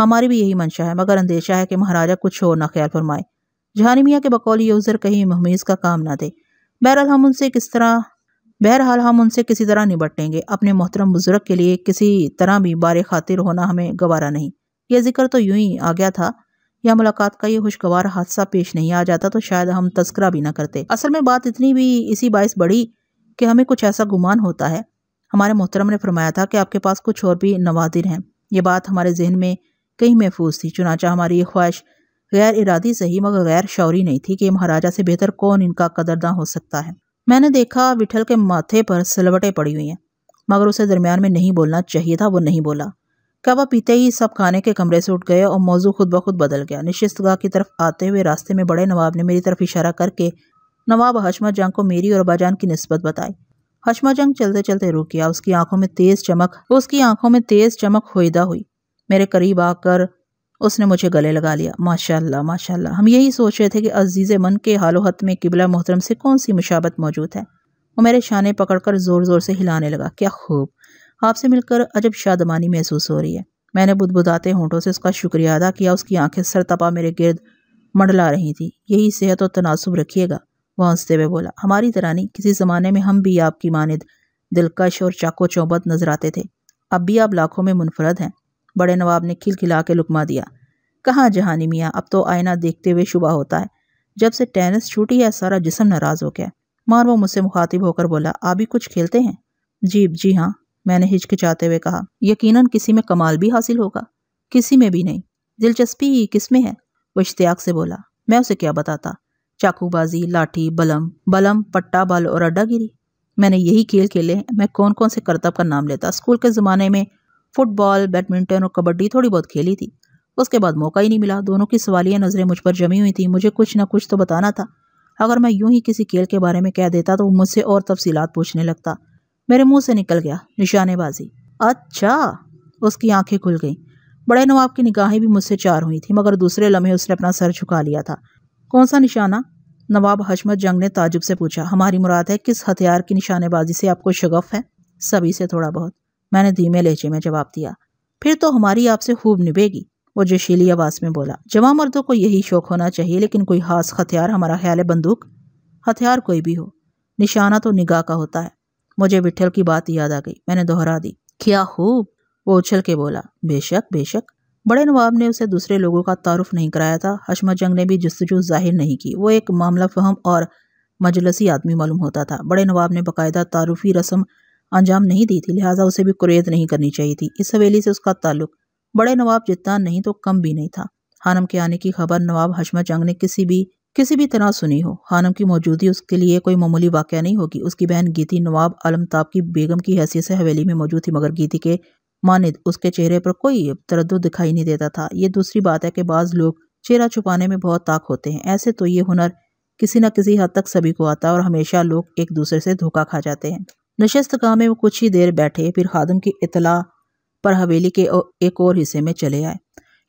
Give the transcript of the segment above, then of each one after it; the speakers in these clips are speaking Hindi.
हमारी भी यही मंशा है मगर अंदेशा है कि महाराजा कुछ और ना ख्याल फरमाए जहानी मियाँ के बकौल ये उज़र कहीं महमीज़ का काम ना दे बहरहाल हम उनसे किस तरह बहरहाल हम उनसे किसी तरह निबटेंगे अपने मोहतरम बुजुर्ग के लिए किसी तरह भी बार खातिर होना हमें गवारा नहीं यह जिक्र तो यूं ही आ गया था या मुलाकात का ये खुशगवार हादसा पेश नहीं आ जाता तो शायद हम तस्करा भी ना करते असल में बात इतनी भी इसी बायस बढ़ी कि हमें कुछ ऐसा गुमान होता है हमारे मोहतरम ने फरमाया था कि आपके पास कुछ और भी नवादिर हैं ये बात हमारे जहन में कहीं महफूज थी चुनाचा हमारी ये ख्वाहिश गैर इरादी सही मगर गैर शौरी नहीं थी कि महाराजा से बेहतर कौन इनका कदरदा हो सकता है मैंने देखा विठल के माथे पर सिलवटें पड़ी हुई हैं मगर उसे दरमियान में नहीं बोलना चाहिए था वो नहीं बोला कहवा पीते ही सब खाने के कमरे से उठ गए और मौजू खुद ब खुद बदल गया निशिस्तगाह की तरफ आते हुए रास्ते में बड़े नवाब ने मेरी तरफ इशारा करके नवाब हशमा जंग को मेरी और अबाजान की नस्बत बताई हशमा जंग चलते चलते रुक गया उसकी आंखों में तेज चमक उसकी आंखों में तेज चमक होदा हुई मेरे करीब आकर उसने मुझे गले लगा लिया माशाल्लाह माशाल्लाह हम यही सोच रहे थे कि अजीज़ मन के हालोहत में किबला मोहतरम से कौन सी मुशाबत मौजूद है वो मेरे शाने पकड़कर ज़ोर ज़ोर से हिलाने लगा क्या खूब आपसे मिलकर अजब शादमानी महसूस हो रही है मैंने बुदबुदाते होंठों से उसका शुक्रिया अदा किया उसकी आंखें सरतपा मेरे गिर्द मंडला रही थी यही सेहत और तनासब रखिएगा वह हंसते हुए बोला हमारी तरह नहीं किसी ज़माने में हम भी आपकी मानद दिलकश और चाको चौबत नजर आते थे अब भी आप लाखों में मुनफरद हैं बड़े नवाब ने खिलखिला के लुकमा दिया कहाँ जहानी मियाँ अब तो आईना देखते हुए शुबा होता है जब से टेनिस छूटी है सारा जिसम नाराज़ हो गया वो मुझसे मुखातिब होकर बोला आप भी कुछ खेलते हैं जी जी हाँ मैंने हिचकिचाते हुए कहा यकीनन किसी में कमाल भी हासिल होगा किसी में भी नहीं दिलचस्पी किस में है वो इश्तियाक से बोला मैं उसे क्या बताता चाकूबाजी लाठी बलम बलम पट्टा बल और अड्डा गिरी मैंने यही खेल खेले मैं कौन कौन से करतब का नाम लेता स्कूल के ज़माने में फुटबॉल बैडमिंटन और कबड्डी थोड़ी बहुत खेली थी उसके बाद मौका ही नहीं मिला दोनों की सवालिया नज़रें मुझ पर जमी हुई थी मुझे कुछ ना कुछ तो बताना था अगर मैं यूं ही किसी खेल के बारे में कह देता तो वो मुझसे और तफसीलात पूछने लगता मेरे मुंह से निकल गया निशानेबाजी अच्छा उसकी आंखें खुल गईं बड़े नवाब की निगाहें भी मुझसे चार हुई थी मगर दूसरे लम्हे उसने अपना सर झुका लिया था कौन सा निशाना नवाब हजमत जंग ने ताजुब से पूछा हमारी मुराद है किस हथियार की निशानेबाजी से आपको शगफ है सभी से थोड़ा बहुत मैंने धीमे लहजे में जवाब दिया फिर तो हमारी आपसे खूब निभेगी वो जोशीली आवाज़ में बोला जवा मर्दों को यही शौक होना चाहिए लेकिन कोई खास हथियार हमारा ख्याल है बंदूक हथियार कोई भी हो निशाना तो निगाह का होता है मुझे विठल की बात याद आ गई मैंने दोहरा दी क्या खूब वो उछल के बोला बेशक बेशक बड़े नवाब ने उसे दूसरे लोगों का तारुफ नहीं कराया था हशमा जंग ने भी जस्तजू जाहिर नहीं की वो एक मामला फहम और मजलसी आदमी मालूम होता था बड़े नवाब ने बाकायदा तारुफी रस्म अंजाम नहीं दी थी लिहाजा उसे भी कुरेद नहीं करनी चाहिए थी इस हवेली से उसका ताल्लुक बड़े नवाब जितना नहीं तो कम भी नहीं था हानम के आने की खबर नवाब हशमा जंग ने किसी भी किसी भी तरह सुनी हो हानम की मौजूदगी उसके लिए कोई मामूली वाक़ नहीं होगी उसकी बहन गीती नवाब आलमताब की बेगम की हैसियत से हवेली में मौजूद थी मगर गीती के मानद उसके चेहरे पर कोई तरद दिखाई नहीं देता था ये दूसरी बात है कि बाज़ लोग चेहरा छुपाने में बहुत ताक होते हैं ऐसे तो ये हुनर किसी न किसी हद तक सभी को आता है और हमेशा लोग एक दूसरे से धोखा खा जाते हैं नशस्त गाह में वो कुछ ही देर बैठे फिर खादम की इतला पर हवेली के एक और हिस्से में चले आए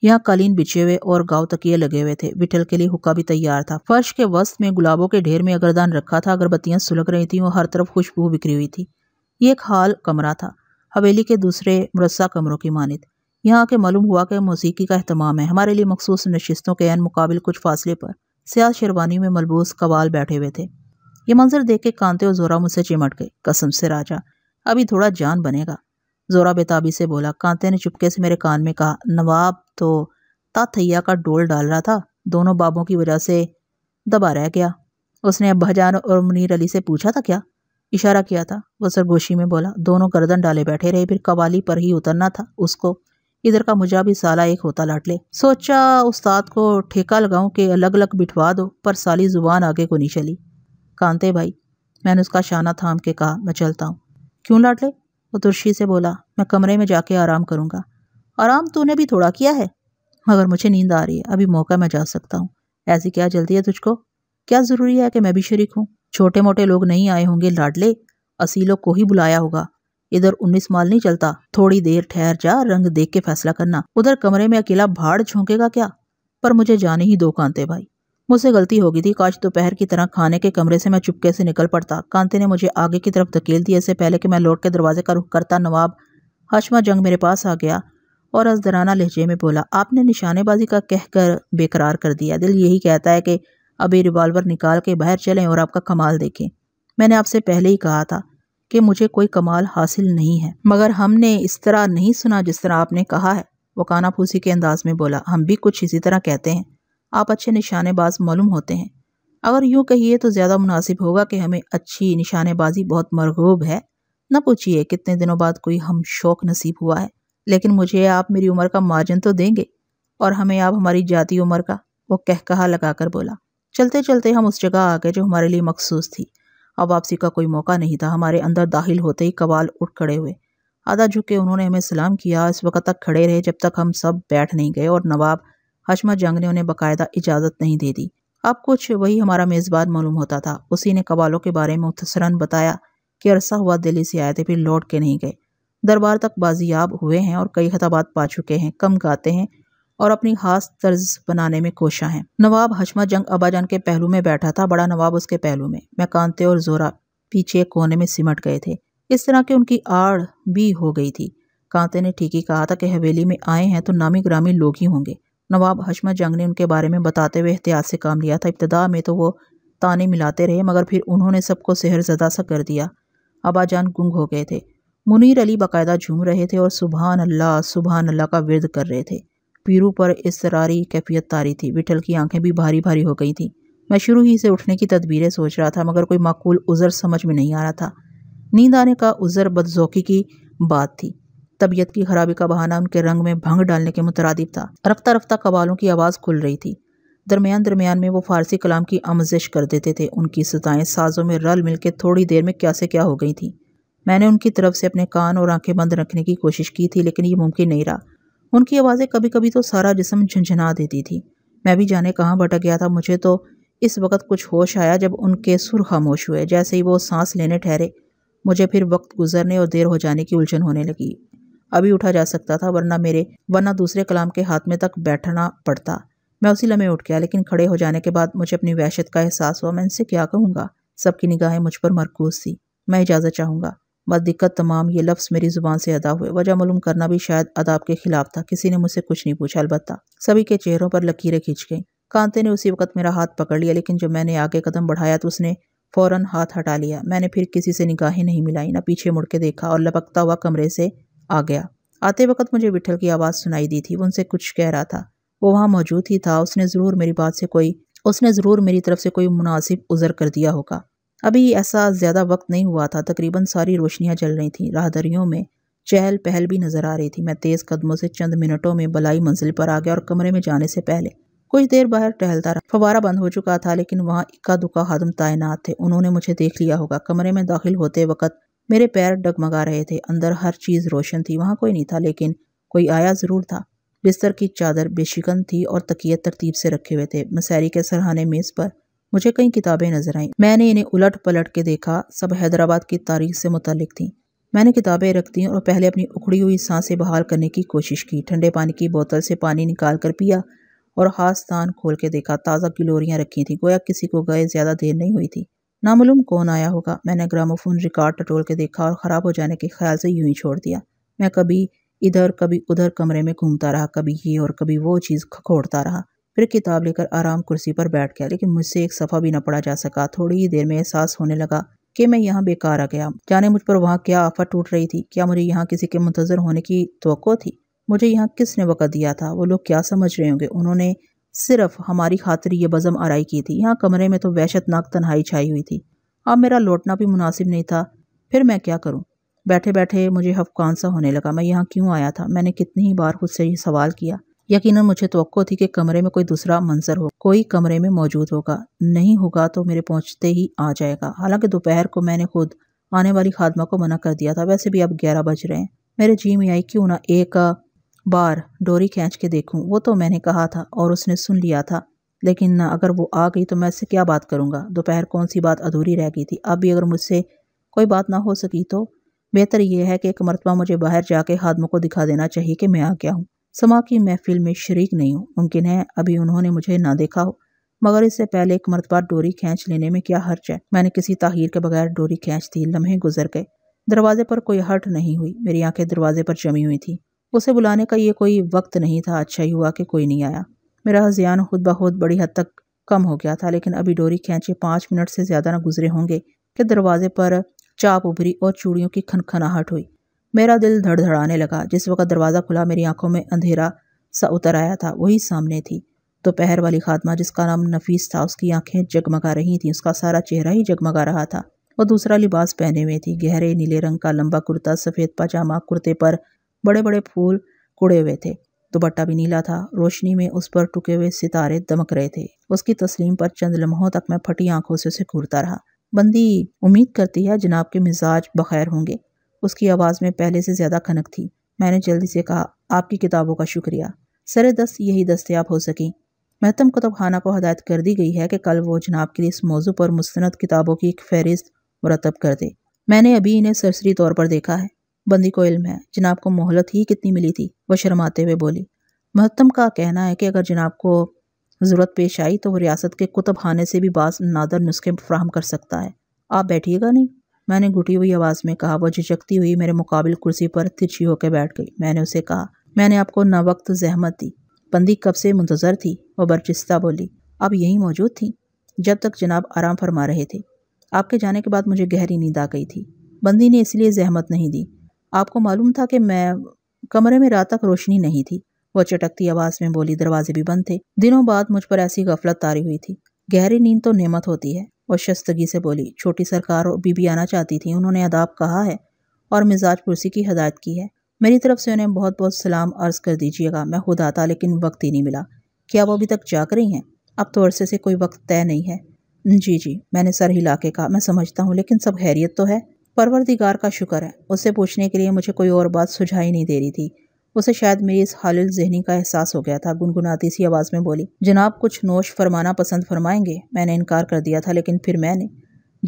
यहाँ कालीन बिछे हुए और गाँव तकिए लगे हुए थे विठल के लिए हुक्का भी तैयार था फर्श के वस्त में गुलाबों के ढेर में अगरदान रखा था अगरबत्तियाँ सुलग रही थीं और हर तरफ खुशबू बिखरी हुई थी ये एक हाल कमरा था हवेली के दूसरे मरसा कमरों की मानित यहाँ के मालूम हुआ कि मौसीकी का अहतमाम है हमारे लिए मखसूस नशस्तों के अन मुकाबल कुछ फासले पर सियाह शेरवानी में मलबूस कवाल बैठे हुए थे ये मंजर देख के कांते और जोरा मुझसे चिमट गए कसम से राजा अभी थोड़ा जान बनेगा जोरा बेताबी से बोला कांते ने चुपके से मेरे कान में कहा नवाब तो ताथैया का डोल डाल रहा था दोनों बाबों की वजह से दबा रह गया उसने भजान और मुनीर अली से पूछा था क्या इशारा किया था वह सरगोशी में बोला दोनों गर्दन डाले बैठे रहे फिर कवाली पर ही उतरना था उसको इधर का मुझा भी साला एक होता लाट ले सोचा उस्ताद को ठेका लगाऊं कि अलग अलग बिठवा दो पर साली जुबान आगे को नहीं चली कांते भाई मैंने उसका शाना थाम के कहा मैं चलता हूँ क्यों लाडले वो तुर्शी से बोला मैं कमरे में जाके आराम करूँगा आराम तूने भी थोड़ा किया है मगर मुझे नींद आ रही है अभी मौका मैं जा सकता हूँ ऐसी क्या जल्दी है तुझको क्या ज़रूरी है कि मैं भी शरीक हूँ छोटे मोटे लोग नहीं आए होंगे लाडले असीलों को ही बुलाया होगा इधर उन्नीस माल नहीं चलता थोड़ी देर ठहर जा रंग देख के फैसला करना उधर कमरे में अकेला भाड़ झोंकेगा क्या पर मुझे जाने ही दो कांते भाई मुझसे गलती हो गई थी काश दोपहर की तरह खाने के कमरे से मैं चुपके से निकल पड़ता कांति ने मुझे आगे की तरफ धकेल दिया इससे पहले कि मैं लौट के दरवाजे का रुख करता नवाब हशमा जंग मेरे पास आ गया और अजदराना लहजे में बोला आपने निशानेबाजी का कहकर बेकरार कर दिया दिल यही कहता है कि अभी रिवॉल्वर निकाल के बाहर चलें और आपका कमाल देखें मैंने आपसे पहले ही कहा था कि मुझे कोई कमाल हासिल नहीं है मगर हमने इस तरह नहीं सुना जिस तरह आपने कहा है वो काना फूसी के अंदाज में बोला हम भी कुछ इसी तरह कहते हैं आप अच्छे निशानेबाज मालूम होते हैं अगर यूँ कहिए तो ज़्यादा मुनासिब होगा कि हमें अच्छी निशानेबाजी बहुत मरगूब है न पूछिए कितने दिनों बाद कोई हम शौक नसीब हुआ है लेकिन मुझे आप मेरी उम्र का मार्जिन तो देंगे और हमें आप हमारी जाती उम्र का वो कह कहा लगा कर बोला चलते चलते हम उस जगह आ गए जो हमारे लिए मखसूस थी अब वापसी का कोई मौका नहीं था हमारे अंदर दाखिल होते ही कवाल उठ खड़े हुए आधा झुके उन्होंने हमें सलाम किया इस वक्त तक खड़े रहे जब तक हम सब बैठ नहीं गए और नवाब हशमा जंग ने उन्हें बाकायदा इजाज़त नहीं दे दी अब कुछ वही हमारा मेज़बान मालूम होता था उसी ने कबालों के बारे में मुतसरन बताया कि अरसा हुआ दिल्ली से आए थे फिर लौट के नहीं गए दरबार तक बाजियाब हुए हैं और कई खताबात पा चुके हैं कम गाते हैं और अपनी खास तर्ज बनाने में कोशा हैं नवाब हशमा जंग अबाजान के पहलू में बैठा था बड़ा नवाब उसके पहलू में मैं कांते और जोरा पीछे कोने में सिमट गए थे इस तरह की उनकी आड़ भी हो गई थी कांते ने ठीक ही कहा था कि हवेली में आए हैं तो नामी ग्रामी लोग ही होंगे नवाब हशमा जंग ने उनके बारे में बताते हुए एहतियात से काम लिया था इब्तदा में तो वो ताने मिलाते रहे मगर फिर उन्होंने सबको सहर जदा सा कर दिया अबाजान गुंग हो गए थे मुनीर अली बाकायदा झूम रहे थे और सुबहान अल्लाह सुबहान अल्लाह का विरद कर रहे थे पीरू पर इसरारी कैफियत तारी थी विठल की आंखें भी भारी भारी हो गई थी मैं शुरू ही से उठने की तदबीरें सोच रहा था मगर कोई माकूल उज़र समझ में नहीं आ रहा था नींद आने का उज़र बदजोकी की बात थी तबीयत की खराबी का बहाना उनके रंग में भंग डालने के मुतरद था रफ्ता रफ्ता कबालों की आवाज़ खुल रही थी दरमियान दरमियान में वो फारसी कलाम की आमजिश कर देते थे उनकी सताएं साजों में रल मिल के थोड़ी देर में क्या से क्या हो गई थी मैंने उनकी तरफ से अपने कान और आंखें बंद रखने की कोशिश की थी लेकिन ये मुमकिन नहीं रहा उनकी आवाज़ें कभी कभी तो सारा जिसम झंझना देती थी मैं भी जाने कहाँ भटक गया था मुझे तो इस वक्त कुछ होश आया जब उनके सुर खामोश हुए जैसे ही वो सांस लेने ठहरे मुझे फिर वक्त गुजरने और देर हो जाने की उलझन होने लगी अभी उठा जा सकता था वरना मेरे वरना दूसरे कलाम के हाथ में तक बैठना पड़ता मैं उसी लम्हे उठ गया लेकिन खड़े हो जाने के बाद मुझे अपनी वहशत का एहसास हुआ मैं इनसे क्या कहूँगा सबकी निगाहें मुझ पर मरकूज थी मैं इजाज़त चाहूँगा बस दिक्कत तमाम ये लफ्ज़ मेरी ज़ुबान से अदा हुए वजह मालूम करना भी शायद अदाब के खिलाफ था किसी ने मुझसे कुछ नहीं पूछा अलबत्ता सभी के चेहरों पर लकीरें खींच गईं कांते ने उसी वक्त मेरा हाथ पकड़ लिया लेकिन जब मैंने आगे कदम बढ़ाया तो उसने फ़ौरन हाथ हटा लिया मैंने फिर किसी से निगाहें नहीं मिलाई ना पीछे मुड़ के देखा और लपकता हुआ कमरे से आ गया आते वक्त मुझे विठल की आवाज़ सुनाई दी थी वो उनसे कुछ कह रहा था वो वहाँ मौजूद ही था उसने ज़रूर मेरी बात से कोई उसने ज़रूर मेरी तरफ से कोई मुनासिब उज़र कर दिया होगा अभी ऐसा ज़्यादा वक्त नहीं हुआ था तकरीबन सारी रोशनियाँ जल रही थीं राहदरियों में चहल पहल भी नज़र आ रही थी मैं तेज़ कदमों से चंद मिनटों में बलाई मंजिल पर आ गया और कमरे में जाने से पहले कुछ देर बाहर टहलता रहा फवारा बंद हो चुका था लेकिन वहाँ इक्का दुक्का हदम तैनात थे उन्होंने मुझे देख लिया होगा कमरे में दाखिल होते वक्त मेरे पैर डगमगा रहे थे अंदर हर चीज़ रोशन थी वहाँ कोई नहीं था लेकिन कोई आया ज़रूर था बिस्तर की चादर बेशिकन थी और तकिए तरतीब से रखे हुए थे मसैरी के सरहाने मेज़ पर मुझे कई किताबें नजर आईं मैंने इन्हें उलट पलट के देखा सब हैदराबाद की तारीख से मुतलिक थी मैंने किताबें रख दी और पहले अपनी उखड़ी हुई सांसें बहाल करने की कोशिश की ठंडे पानी की बोतल से पानी निकाल कर पिया और हाथ तान खोल के देखा ताज़ा गिलोरियाँ रखी थी गोया किसी को गए ज़्यादा देर नहीं हुई थी नामालूम कौन आया होगा मैंने ग्रामोफोन रिकॉर्ड टटोल के देखा और ख़राब हो जाने के ख्याल से यूं ही छोड़ दिया मैं कभी इधर कभी उधर कमरे में घूमता रहा कभी ये और कभी वो चीज़ खखोड़ता रहा फिर किताब लेकर आराम कुर्सी पर बैठ गया लेकिन मुझसे एक सफ़ा भी न पड़ा जा सका थोड़ी ही देर में एहसास होने लगा कि मैं यहाँ बेकार आ गया जाने मुझ पर वहाँ क्या आफत टूट रही थी क्या मुझे यहाँ किसी के मुंतजर होने की तो थी मुझे यहाँ किसने वक़्त दिया था वो लोग क्या समझ रहे होंगे उन्होंने सिर्फ हमारी खातिर ये बज़म आरई की थी यहाँ कमरे में तो वहशतनाक तन्हाई छाई हुई थी अब मेरा लौटना भी मुनासिब नहीं था फिर मैं क्या करूँ बैठे बैठे मुझे हफकान सा होने लगा मैं यहाँ क्यों आया था मैंने कितनी ही बार खुद से ये सवाल किया यकीन मुझे तो थी कि कमरे में कोई दूसरा मंजर हो कोई कमरे में मौजूद होगा नहीं होगा तो मेरे पहुँचते ही आ जाएगा हालांकि दोपहर को मैंने खुद आने वाली खादमा को मना कर दिया था वैसे भी अब ग्यारह बज रहे हैं मेरे जी में आई क्यों ना एक बार डोरी खींच के देखूं वो तो मैंने कहा था और उसने सुन लिया था लेकिन ना अगर वो आ गई तो मैं इससे क्या बात करूँगा दोपहर कौन सी बात अधूरी रह गई थी अब भी अगर मुझसे कोई बात ना हो सकी तो बेहतर यह है कि एक मरतबा मुझे बाहर जाके हादमों को दिखा देना चाहिए कि मैं आ गया हूँ समा की महफिल में शरीक नहीं हूँ मुमकिन है अभी उन्होंने मुझे ना देखा हो मगर इससे पहले एक मरतबा डोरी खींच लेने में क्या हर्च है मैंने किसी ताहिर के बगैर डोरी खींच दी लम्हे गुजर गए दरवाजे पर कोई हट नहीं हुई मेरी आंखें दरवाजे पर जमी हुई थी उसे बुलाने का ये कोई वक्त नहीं था अच्छा ही हुआ कि कोई नहीं आया मेरा हजियान खुद बहुत बड़ी हद तक कम हो गया था लेकिन अभी डोरी खींचे पाँच मिनट से ज़्यादा ना गुजरे होंगे कि दरवाजे पर चाप उभरी और चूड़ियों की खनखनाहट हुई मेरा दिल धड़धड़ाने लगा जिस वक्त दरवाज़ा खुला मेरी आंखों में अंधेरा सा उतर आया था वही सामने थी दोपहर तो वाली खात्मा जिसका नाम नफीस था उसकी आंखें जगमगा रही थीं उसका सारा चेहरा ही जगमगा रहा था और दूसरा लिबास पहने हुए थी गहरे नीले रंग का लंबा कुर्ता सफ़ेद पाजामा कुर्ते पर बड़े बड़े फूल कुड़े हुए थे दुपट्टा भी नीला था रोशनी में उस पर टुके हुए सितारे दमक रहे थे उसकी तस्लीम पर चंद लम्हों तक मैं फटी आंखों से उसे घूरता रहा बंदी उम्मीद करती है जनाब के मिजाज बखैर होंगे उसकी आवाज़ में पहले से ज़्यादा खनक थी मैंने जल्दी से कहा आपकी किताबों का शुक्रिया सर दस यही दस्तियाब हो सकी महतम कुतुब खाना को हदायत कर दी गई है कि कल वो जनाब के लिए इस मौजू पर मुस्ंद किताबों की एक फहरिस्त मुरतब कर दे मैंने अभी इन्हें सरसरी तौर पर देखा है बंदी को इल्म है जनाब को मोहलत ही कितनी मिली थी वह शर्माते हुए बोली महत्तम का कहना है कि अगर जनाब को ज़रूरत पेश आई तो वह रियासत के कुतब खाने से भी बास नादर नुस्खे फ्राहम कर सकता है आप बैठिएगा नहीं मैंने घुटी हुई आवाज़ में कहा वह झिझकती हुई मेरे मुकाबिल कुर्सी पर तिरछी होकर बैठ गई मैंने उसे कहा मैंने आपको ना वक्त जहमत दी बंदी कब से मुंतज़र थी वह बरचिस्ता बोली आप यहीं मौजूद थी जब तक जनाब आराम फरमा रहे थे आपके जाने के बाद मुझे गहरी नींद आ गई थी बंदी ने इसलिए जहमत नहीं दी आपको मालूम था कि मैं कमरे में रात तक रोशनी नहीं थी वह चटकती आवाज़ में बोली दरवाजे भी बंद थे दिनों बाद मुझ पर ऐसी गफलत तारी हुई थी गहरी नींद तो नेमत होती है वह शस्तगी से बोली छोटी सरकार और बीबी आना चाहती थी उन्होंने अदाब कहा है और मिजाज पुरसी की हदायत की है मेरी तरफ से उन्हें बहुत बहुत सलाम अर्ज़ कर दीजिएगा मैं खुद आता लेकिन वक्त ही नहीं मिला क्या वो अभी तक जाग रही हैं अब तो अरसे से कोई वक्त तय नहीं है जी जी मैंने सर हिला के कहा मैं समझता हूँ लेकिन सब हैरियत तो है परवरदिगार का शुक्र है उससे पूछने के लिए मुझे कोई और बात सुझाई नहीं दे रही थी उसे शायद मेरी इस हाल जहनी का एहसास हो गया था गुनगुनाती सी आवाज़ में बोली जनाब कुछ नोश फरमाना पसंद फरमाएंगे मैंने इनकार कर दिया था लेकिन फिर मैंने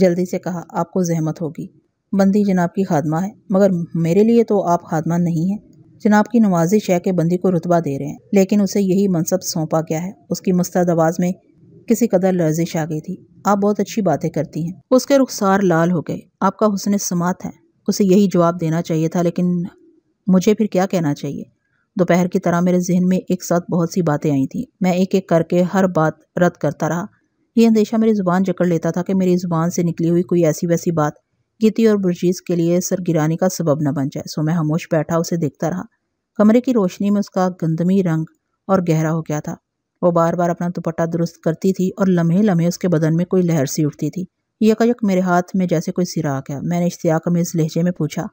जल्दी से कहा आपको जहमत होगी बंदी जनाब की खादमा है मगर मेरे लिए तो आप खादमा नहीं हैं जनाब की नवाजिश है कि बंदी को रुतबा दे रहे हैं लेकिन उसे यही मनसब सौंपा गया है उसकी मुस्तद आवाज़ में किसी कदर लर्जिश आ गई थी आप बहुत अच्छी बातें करती हैं उसके रुखसार लाल हो गए आपका हुसन समात है उसे यही जवाब देना चाहिए था लेकिन मुझे फिर क्या कहना चाहिए दोपहर की तरह मेरे जहन में एक साथ बहुत सी बातें आई थी मैं एक एक करके हर बात रद्द करता रहा ये अंदेशा मेरी ज़ुबान जकड़ लेता था कि मेरी ज़ुबान से निकली हुई कोई ऐसी वैसी बात गीती और बुरजीज के लिए सरगिरानी का सबब न बन जाए सो मैं खामोश बैठा उसे देखता रहा कमरे की रोशनी में उसका गंदमी रंग और गहरा हो गया था वो बार बार अपना दुपट्टा दुरुस्त करती थी और लम्हे लम्हे उसके बदन में कोई लहर सी उठती थी यकयक मेरे हाथ में जैसे कोई सिरा आ गया मैंने इश्तियाक इस लहजे में पूछा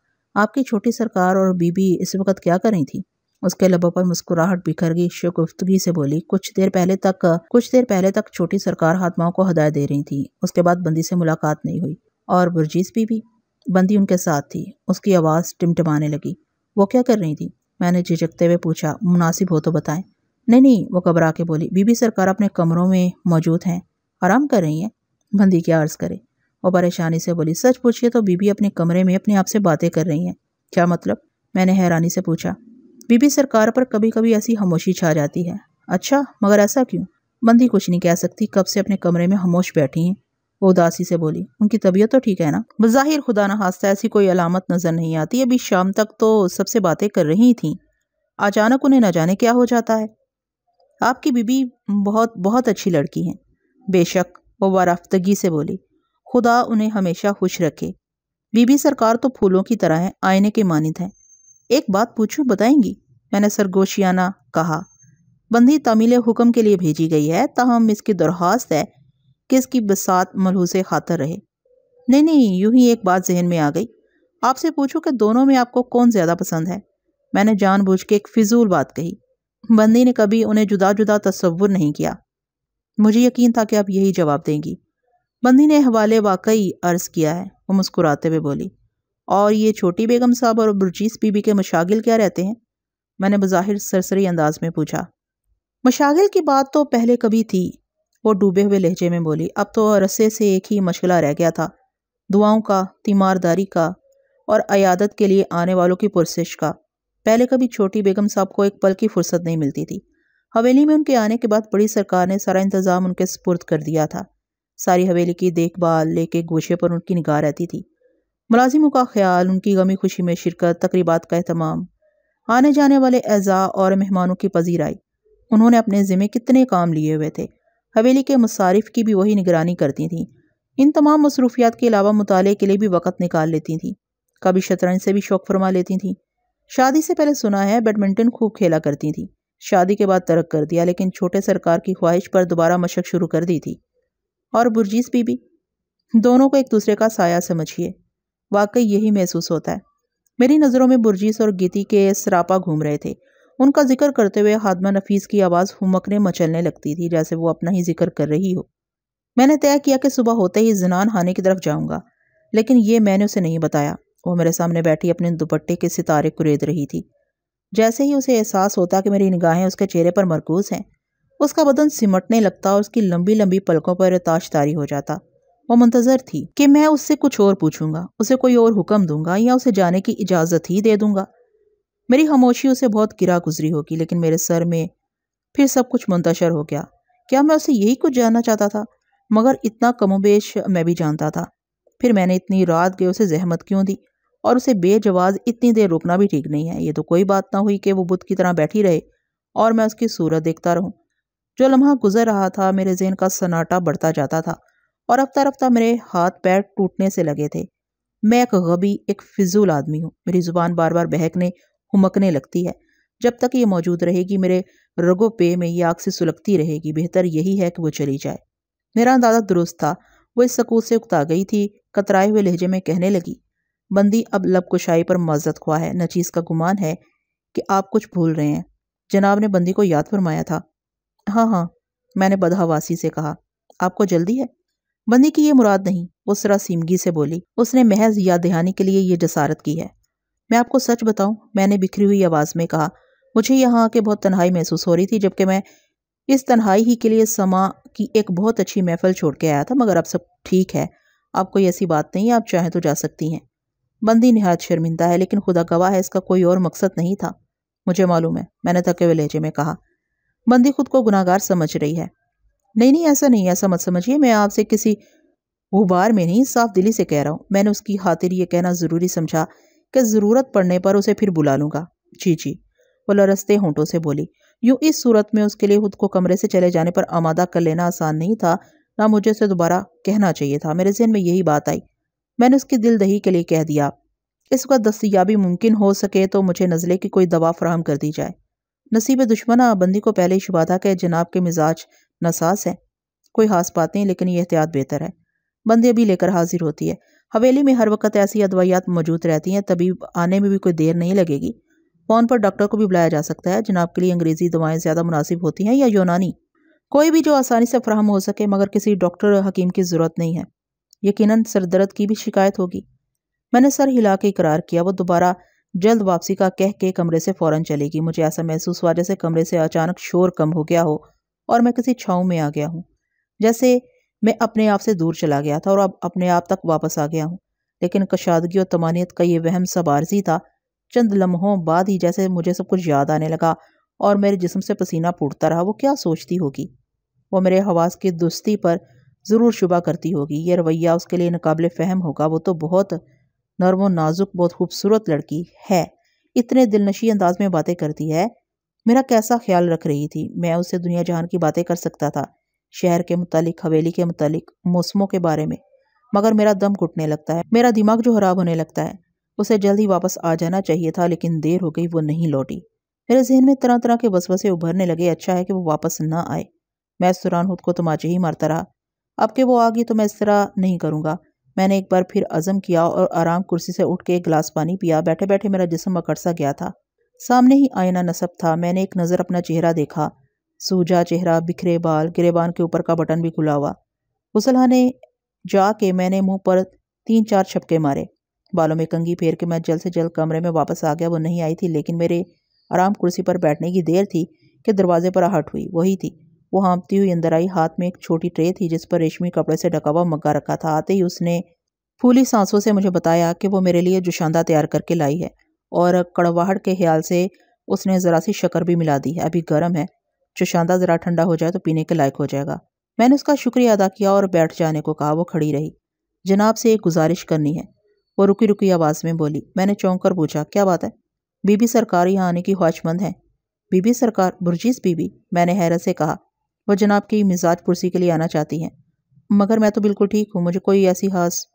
आपकी छोटी सरकार और बीबी इस वक्त क्या कर रही थी उसके लबों पर मुस्कुराहट बिखर गई शगुफ्तगी से बोली कुछ देर पहले तक कुछ देर पहले तक छोटी सरकार हाथमाओं को हदायत दे रही थी उसके बाद बंदी से मुलाकात नहीं हुई और बुरजीस बीबी बंदी उनके साथ थी उसकी आवाज़ टिमटिमाने लगी वो क्या कर रही थी मैंने झिझकते हुए पूछा मुनासिब हो तो बताएं नहीं नहीं वो घबरा के बोली बीबी सरकार अपने कमरों में मौजूद हैं आराम कर रही हैं बंदी क्या अर्ज़ करे वो परेशानी से बोली सच पूछिए तो बीबी अपने कमरे में अपने आप से बातें कर रही हैं क्या मतलब मैंने हैरानी से पूछा बीबी सरकार पर कभी कभी ऐसी खामोशी छा जाती है अच्छा मगर ऐसा क्यों बंदी कुछ नहीं कह सकती कब से अपने कमरे में खामोश बैठी हैं वो उदासी से बोली उनकी तबीयत तो ठीक है ना बज़ाहिर खुदा ना हास्ता ऐसी कोई अलामत नज़र नहीं आती अभी शाम तक तो सबसे बातें कर रही थी अचानक उन्हें न जाने क्या हो जाता है आपकी बीबी बहुत बहुत अच्छी लड़की हैं बेशक वो वारफ्तगी से बोली खुदा उन्हें हमेशा खुश रखे बीबी सरकार तो फूलों की तरह हैं आईने के मानित हैं एक बात पूछूं बताएंगी मैंने सरगोशियाना कहा बंदी तमिल हुक्म के लिए भेजी गई है ताहम इसकी दरख्वास्त है कि इसकी बसात मलहूस खातर रहे नहीं नहीं यूं ही एक बात जहन में आ गई आपसे पूछूं कि दोनों में आपको कौन ज़्यादा पसंद है मैंने जानबूझ के एक फिजूल बात कही बंदी ने कभी उन्हें जुदा जुदा तस्वुर नहीं किया मुझे यकीन था कि आप यही जवाब देंगी बंदी ने हवाले वाकई अर्ज़ किया है वो मुस्कुराते हुए बोली और ये छोटी बेगम साहब और बुरजीस बीबी के मशागिल क्या रहते हैं मैंने बज़ाहिर सरसरी अंदाज में पूछा मशागिल की बात तो पहले कभी थी वो डूबे हुए लहजे में बोली अब तो रस्से से एक ही मशगला रह गया था दुआओं का तीमारदारी का और अयादत के लिए आने वालों की पुरसिश का पहले कभी छोटी बेगम साहब को एक पल की फुर्सत नहीं मिलती थी हवेली में उनके आने के बाद बड़ी सरकार ने सारा इंतज़ाम उनके सपुर्द कर दिया था सारी हवेली की देखभाल लेके गोशे पर उनकी निगाह रहती थी मुलाजिमों का ख्याल उनकी गमी खुशी में शिरकत तकरीबात का अहतमाम आने जाने वाले एज़ा और मेहमानों की पजीराई उन्होंने अपने ज़िम्मे कितने काम लिए हुए थे हवेली के मुसारफ़ की भी वही निगरानी करती थी इन तमाम मसरूफियात के अलावा मुताले के लिए भी वक़्त निकाल लेती थी कभी शतरंज से भी शौक़ फरमा लेती थी शादी से पहले सुना है बैडमिंटन खूब खेला करती थी शादी के बाद तर्क कर दिया लेकिन छोटे सरकार की ख्वाहिश पर दोबारा मशक शुरू कर दी थी और बुरजीस बीबी दोनों को एक दूसरे का साया समझिए वाकई यही महसूस होता है मेरी नज़रों में बुरजीस और गीति के सरापा घूम रहे थे उनका जिक्र करते हुए हादमा नफीस की आवाज़ हुमकने मचलने लगती थी जैसे वो अपना ही जिक्र कर रही हो मैंने तय किया कि सुबह होते ही जनान हाने की तरफ जाऊंगा लेकिन ये मैंने उसे नहीं बताया वो मेरे सामने बैठी अपने दुपट्टे के सितारे कुरेद रही थी जैसे ही उसे एहसास होता कि मेरी निगाहें उसके चेहरे पर मरकूज हैं उसका बदन सिमटने लगता और उसकी लंबी लंबी पलकों पर ताशतारी हो जाता वो मंतज़र थी कि मैं उससे कुछ और पूछूंगा उसे कोई और हुक्म दूंगा या उसे जाने की इजाज़त ही दे दूंगा मेरी खामोशी उसे बहुत गिरा गुजरी होगी लेकिन मेरे सर में फिर सब कुछ मुंतशर हो गया क्या मैं उसे यही कुछ जानना चाहता था मगर इतना कमोबेश मैं भी जानता था फिर मैंने इतनी रात गए उसे जहमत क्यों दी और उसे बेजवाज इतनी देर रोकना भी ठीक नहीं है ये तो कोई बात ना हुई कि वो बुद्ध की तरह बैठी रहे और मैं उसकी सूरत देखता रहूं जो लम्हा गुजर रहा था मेरे जहन का सन्नाटा बढ़ता जाता था और रफ्ता रफ्ता मेरे हाथ पैर टूटने से लगे थे मैं एक गबी एक फिजूल आदमी हूँ मेरी ज़ुबान बार बार बहकने हुमकने लगती है जब तक ये मौजूद रहेगी मेरे रगो पे में ये आग से सुलगती रहेगी बेहतर यही है कि वो चली जाए मेरा अंदाज़ा दुरुस्त था वो इस सकूत से उकता गई थी कतराए हुए लहजे में कहने लगी बंदी अब लबकुशाई पर मजत खुआ है नचीस का गुमान है कि आप कुछ भूल रहे हैं जनाब ने बंदी को याद फरमाया था हाँ हाँ मैंने बदहवासी से कहा आपको जल्दी है बंदी की ये मुराद नहीं वो सीमगी से बोली उसने महज याद दहानी के लिए ये जसारत की है मैं आपको सच बताऊं मैंने बिखरी हुई आवाज़ में कहा मुझे यहाँ आके बहुत तन्हाई महसूस हो रही थी जबकि मैं इस तन्हाई ही के लिए समा की एक बहुत अच्छी महफल छोड़ के आया था मगर अब सब ठीक है आपको ऐसी बात नहीं आप चाहें तो जा सकती हैं बंदी नहायत शर्मिंदा है लेकिन खुदा गवाह है इसका कोई और मकसद नहीं था मुझे मालूम है मैंने थके हुए लहजे में कहा बंदी खुद को गुनागार समझ रही है नहीं नहीं ऐसा नहीं ऐसा मत समझिए मैं आपसे किसी गुबार में नहीं साफ दिली से कह रहा हूँ मैंने उसकी खातिर ये कहना ज़रूरी समझा कि ज़रूरत पड़ने पर उसे फिर बुला लूँगा जी जी वो लरस्ते होंठों से बोली यूँ इस सूरत में उसके लिए खुद को कमरे से चले जाने पर आमादा कर लेना आसान नहीं था ना मुझे उसे दोबारा कहना चाहिए था मेरे जहन में यही बात आई मैंने उसकी दिल दही के लिए कह दिया इस वक्त दस्तियाबी मुमकिन हो सके तो मुझे नज़ले की कोई दवा फराहम कर दी जाए नसीब दुश्मन बंदी को पहले ही शुभा था कि जनाब के मिजाज नसास हैं कोई हास बात नहीं लेकिन ये एहतियात बेहतर है बंदी अभी लेकर हाजिर होती है हवेली में हर वक्त ऐसी अदवायात मौजूद रहती हैं तभी आने में भी कोई देर नहीं लगेगी फ़ोन पर डॉक्टर को भी बुलाया जा सकता है जनाब के लिए अंग्रेज़ी दवाएँ ज़्यादा मुनासिब होती हैं या यूनानी कोई भी जो आसानी से फ्राहम हो सके मगर किसी डॉक्टर हकीम की ज़रूरत नहीं है यकीनन दर्द की भी शिकायत होगी मैंने सर हिला के इकरार किया वो दोबारा जल्द वापसी का कह के कमरे से फ़ौरन चलेगी मुझे ऐसा महसूस हुआ जैसे कमरे से अचानक शोर कम हो गया हो और मैं किसी छाँव में आ गया हूँ जैसे मैं अपने आप से दूर चला गया था और अब अपने आप तक वापस आ गया हूँ लेकिन कशादगी और तमानियत का ये वहम सब आर्जी था चंद लम्हों बाद ही जैसे मुझे सब कुछ याद आने लगा और मेरे जिसम से पसीना फूटता रहा वो क्या सोचती होगी वो मेरे हवास की दुस्ती पर ज़रूर शुबा करती होगी यह रवैया उसके लिए नाकबिल फ़हम होगा वो तो बहुत नरम नाजुक बहुत खूबसूरत लड़की है इतने दिलनशी अंदाज में बातें करती है मेरा कैसा ख्याल रख रही थी मैं उससे दुनिया जहान की बातें कर सकता था शहर के मुतालिक हवेली के मुतालिक मौसमों के बारे में मगर मेरा दम घुटने लगता है मेरा दिमाग जो खराब होने लगता है उसे जल्द ही वापस आ जाना चाहिए था लेकिन देर हो गई वो नहीं लौटी मेरे जहन में तरह तरह के वसवसे उभरने लगे अच्छा है कि वो वापस ना आए मैं इस दौरान खुद को तमाचे ही मारता रहा अब के वो आ गई तो मैं इस तरह नहीं करूँगा मैंने एक बार फिर अज़म किया और आराम कुर्सी से उठ के एक गिलास पानी पिया बैठे बैठे मेरा जिसम अकड़ सा गया था सामने ही आईना नसब था मैंने एक नज़र अपना चेहरा देखा सूजा चेहरा बिखरे बाल गिरेबान के ऊपर का बटन भी खुला हुआ मुसलहाने जा के मैंने मुंह पर तीन चार छपके मारे बालों में कंगी फेर के मैं जल्द से जल्द कमरे में वापस आ गया वो नहीं आई थी लेकिन मेरे आराम कुर्सी पर बैठने की देर थी कि दरवाजे पर आहट हुई वही थी वो हाँपती हुई अंदर आई हाथ में एक छोटी ट्रे थी जिस पर रेशमी कपड़े से ढका हुआ मग्गा रखा था आते ही उसने फूली सांसों से मुझे बताया कि वो मेरे लिए जुशांदा तैयार करके लाई है और कड़वाहट के ख्याल से उसने ज़रा सी शक्कर भी मिला दी है अभी गर्म है जुशांदा ज़रा ठंडा हो जाए तो पीने के लायक हो जाएगा मैंने उसका शुक्रिया अदा किया और बैठ जाने को कहा वो खड़ी रही जनाब से एक गुजारिश करनी है वो रुकी रुकी आवाज़ में बोली मैंने चौंक कर पूछा क्या बात है बीबी सरकार यहाँ आने की ख्वाहिशमंद है बीबी सरकार बुरजीस बीबी मैंने हैरत से कहा वह जनाब की मिजाज कुर्सी के लिए आना चाहती हैं मगर मैं तो बिल्कुल ठीक हूँ मुझे कोई ऐसी हास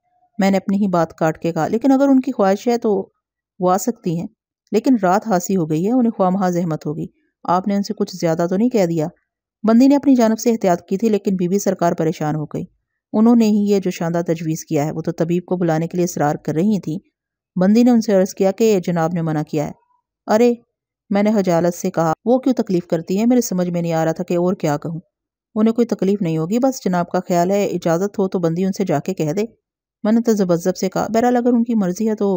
मैंने अपनी ही बात काट के कहा लेकिन अगर उनकी ख्वाहिश है तो वो आ सकती हैं लेकिन रात हासी हो गई है उन्हें ख्वामहा जहमत होगी आपने उनसे कुछ ज़्यादा तो नहीं कह दिया बंदी ने अपनी जानब से एहतियात की थी लेकिन बीबी सरकार परेशान हो गई उन्होंने ही ये जो शानदार तजवीज़ किया है वो तो तबीब को बुलाने के लिए इसरार कर रही थी बंदी ने उनसे अर्ज़ किया कि जनाब ने मना किया है अरे मैंने हजालत से कहा वो क्यों तकलीफ करती है मेरे समझ में नहीं आ रहा था कि और क्या कहूँ उन्हें कोई तकलीफ नहीं होगी बस जनाब का ख्याल है इजाज़त हो तो बंदी उनसे जाके कह दे मैंने तो से कहा बहरहाल अगर उनकी मर्जी है तो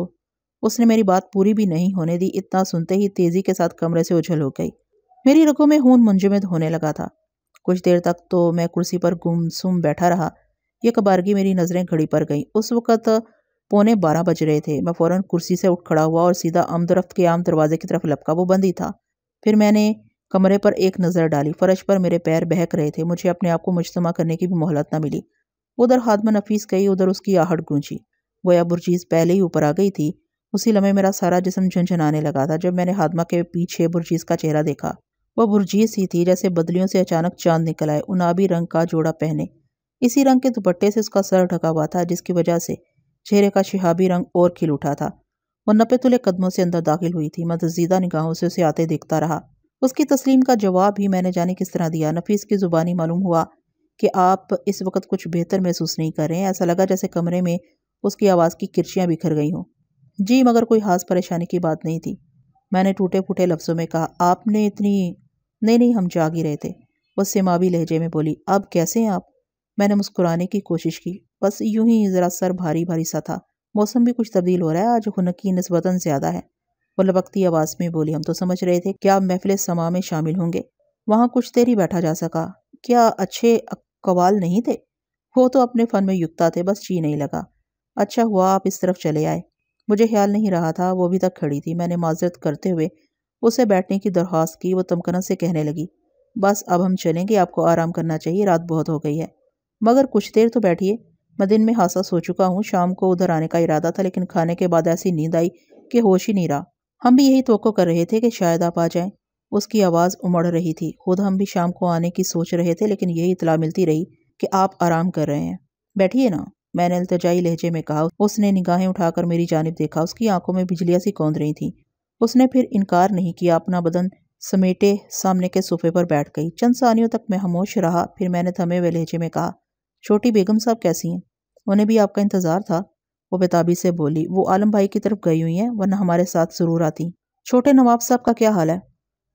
उसने मेरी बात पूरी भी नहीं होने दी इतना सुनते ही तेज़ी के साथ कमरे से उछल हो गई मेरी रगों में खून मुंजमद होने लगा था कुछ देर तक तो मैं कुर्सी पर गुमसुम बैठा रहा यह कबारगी मेरी नज़रें घड़ी पर गई उस वक़्त पौने बारह बज रहे थे मैं फ़ौरन कुर्सी से उठ खड़ा हुआ और सीधा आमदरफ्त के आम दरवाजे की तरफ लपका वो बंद ही था फिर मैंने कमरे पर एक नज़र डाली फ़र्श पर मेरे पैर बहक रहे थे मुझे अपने आप को मुजतमा करने की भी मोहलत ना मिली उधर में नफीस गई उधर उसकी आहट गूंजी गोया बुरजीज पहले ही ऊपर आ गई थी उसी लम्हे मेरा सारा जिसम झुंझुनाने लगा था जब मैंने हादमा के पीछे बुरजीज का चेहरा देखा वह बुरजीज ही थी जैसे बदलियों से अचानक चांद निकल आए उनाबी रंग का जोड़ा पहने इसी रंग के दुपट्टे से उसका सर ढका हुआ था जिसकी वजह से चेहरे का शिहाबी रंग और खिल उठा था वह नपे तुले कदमों से अंदर दाखिल हुई थी मैं निगाहों से उसे आते देखता रहा उसकी तस्लीम का जवाब भी मैंने जाने किस तरह दिया नफीस की ज़ुबानी मालूम हुआ कि आप इस वक्त कुछ बेहतर महसूस नहीं कर रहे हैं ऐसा लगा जैसे कमरे में उसकी आवाज़ की किरचियाँ बिखर गई हों जी मगर कोई खास परेशानी की बात नहीं थी मैंने टूटे फूटे लफ्ज़ों में कहा आपने इतनी नहीं नहीं हम जाग ही रहे थे वह सिमावी लहजे में बोली अब कैसे हैं आप मैंने मुस्कुराने की कोशिश की बस यूं ही ज़रा सर भारी भारी सा था मौसम भी कुछ तब्दील हो रहा है आज खुनक की नस्बता ज़्यादा है वो लपकती आवाज़ में बोली हम तो समझ रहे थे क्या महफिल समा में शामिल होंगे वहाँ कुछ देर ही बैठा जा सका क्या अच्छे कवाल नहीं थे वो तो अपने फ़न में युक्ता थे बस जी नहीं लगा अच्छा हुआ आप इस तरफ चले आए मुझे ख्याल नहीं रहा था वो अभी तक खड़ी थी मैंने माजरत करते हुए उसे बैठने की दरख्वास्त की वो तमकना से कहने लगी बस अब हम चलेंगे आपको आराम करना चाहिए रात बहुत हो गई है मगर कुछ देर तो बैठिए मैं दिन में हासा सो चुका हूँ शाम को उधर आने का इरादा था लेकिन खाने के बाद ऐसी नींद आई कि होश ही नहीं रहा हम भी यही तो कर रहे थे कि शायद आप आ जाएं उसकी आवाज़ उमड़ रही थी खुद हम भी शाम को आने की सोच रहे थे लेकिन यही इतला मिलती रही कि आप आराम कर रहे हैं बैठिए ना मैंने अल्तजाई लहजे में कहा उसने निगाहें उठाकर मेरी जानब देखा उसकी आंखों में बिजलियाँ सी कौंद रही थी उसने फिर इनकार नहीं किया अपना बदन समेटे सामने के सोफे पर बैठ गई चंद सानियों तक मैं खामोश रहा फिर मैंने थमे हुए लहजे में कहा छोटी बेगम साहब कैसी हैं उन्हें भी आपका इंतज़ार था वो बेताबी से बोली वो आलम भाई की तरफ गई हुई हैं वरना हमारे साथ ज़रूर आती छोटे नवाब साहब का क्या हाल है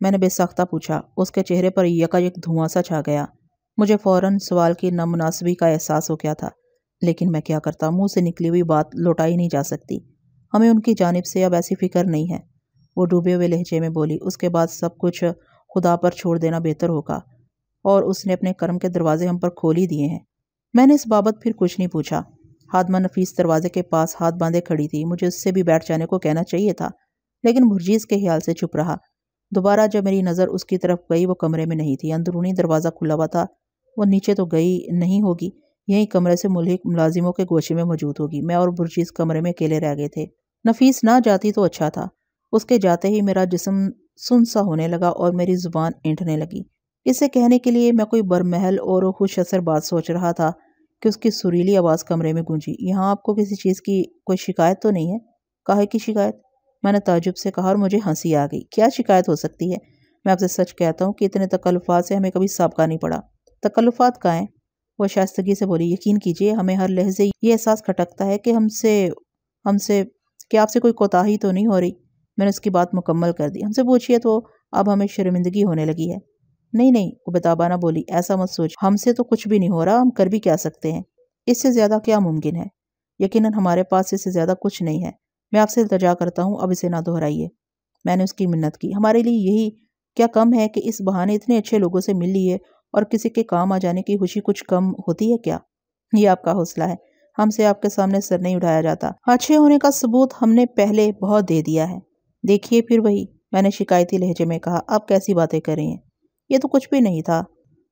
मैंने बेसाख्ता पूछा उसके चेहरे पर यकायक धुआं सा छा गया मुझे फ़ौरन सवाल की नामनासबी का एहसास हो गया था लेकिन मैं क्या करता मुंह से निकली हुई बात लौटाई नहीं जा सकती हमें उनकी जानब से अब ऐसी फिक्र नहीं है वो डूबे हुए लहजे में बोली उसके बाद सब कुछ खुदा पर छोड़ देना बेहतर होगा और उसने अपने कर्म के दरवाजे हम पर खोल ही दिए हैं मैंने इस बाबत फिर कुछ नहीं पूछा हादमा नफीस दरवाजे के पास हाथ बांधे खड़ी थी मुझे उससे भी बैठ जाने को कहना चाहिए था लेकिन मुरजीज के ख्याल से चुप रहा दोबारा जब मेरी नज़र उसकी तरफ गई वो कमरे में नहीं थी अंदरूनी दरवाज़ा खुला हुआ था वो नीचे तो गई नहीं होगी यहीं कमरे से मुलहिक मुलाजिमों के गोशे में मौजूद होगी मैं और बुरजीज कमरे में अकेले रह गए थे नफीस ना जाती तो अच्छा था उसके जाते ही मेरा जिसम सुनसा होने लगा और मेरी ज़ुबान ऐंठने लगी इसे कहने के लिए मैं कोई बरमहल और खुश असर बात सोच रहा था कि उसकी सुरीली आवाज़ कमरे में गूंजी यहाँ आपको किसी चीज़ की कोई शिकायत तो नहीं है काहे की शिकायत मैंने ताजुब से कहा और मुझे हंसी आ गई क्या शिकायत हो सकती है मैं आपसे सच कहता हूँ कि इतने तकल्लुफात से हमें कभी सबका नहीं पड़ा तकल्लुफात का हैं वह शास्तगी से बोली यकीन कीजिए हमें हर लहजे ये एहसास खटकता है कि हमसे हमसे कि आपसे कोई कोताही तो नहीं हो रही मैंने उसकी बात मुकम्मल कर दी हमसे पूछिए तो अब हमें शर्मिंदगी होने लगी है नहीं नहीं वो बेताबाना बोली ऐसा मत सोच हमसे तो कुछ भी नहीं हो रहा हम कर भी क्या सकते हैं इससे ज़्यादा क्या मुमकिन है यकीनन हमारे पास इससे ज़्यादा कुछ नहीं है मैं आपसे इल्तजा करता हूँ अब इसे ना दोहराइए मैंने उसकी मिन्नत की हमारे लिए यही क्या कम है कि इस बहाने इतने अच्छे लोगों से मिल लिए और किसी के काम आ जाने की खुशी कुछ कम होती है क्या ये आपका हौसला है हमसे आपके सामने सर नहीं उठाया जाता अच्छे होने का सबूत हमने पहले बहुत दे दिया है देखिए फिर वही मैंने शिकायती लहजे में कहा आप कैसी बातें कर रही हैं ये तो कुछ भी नहीं था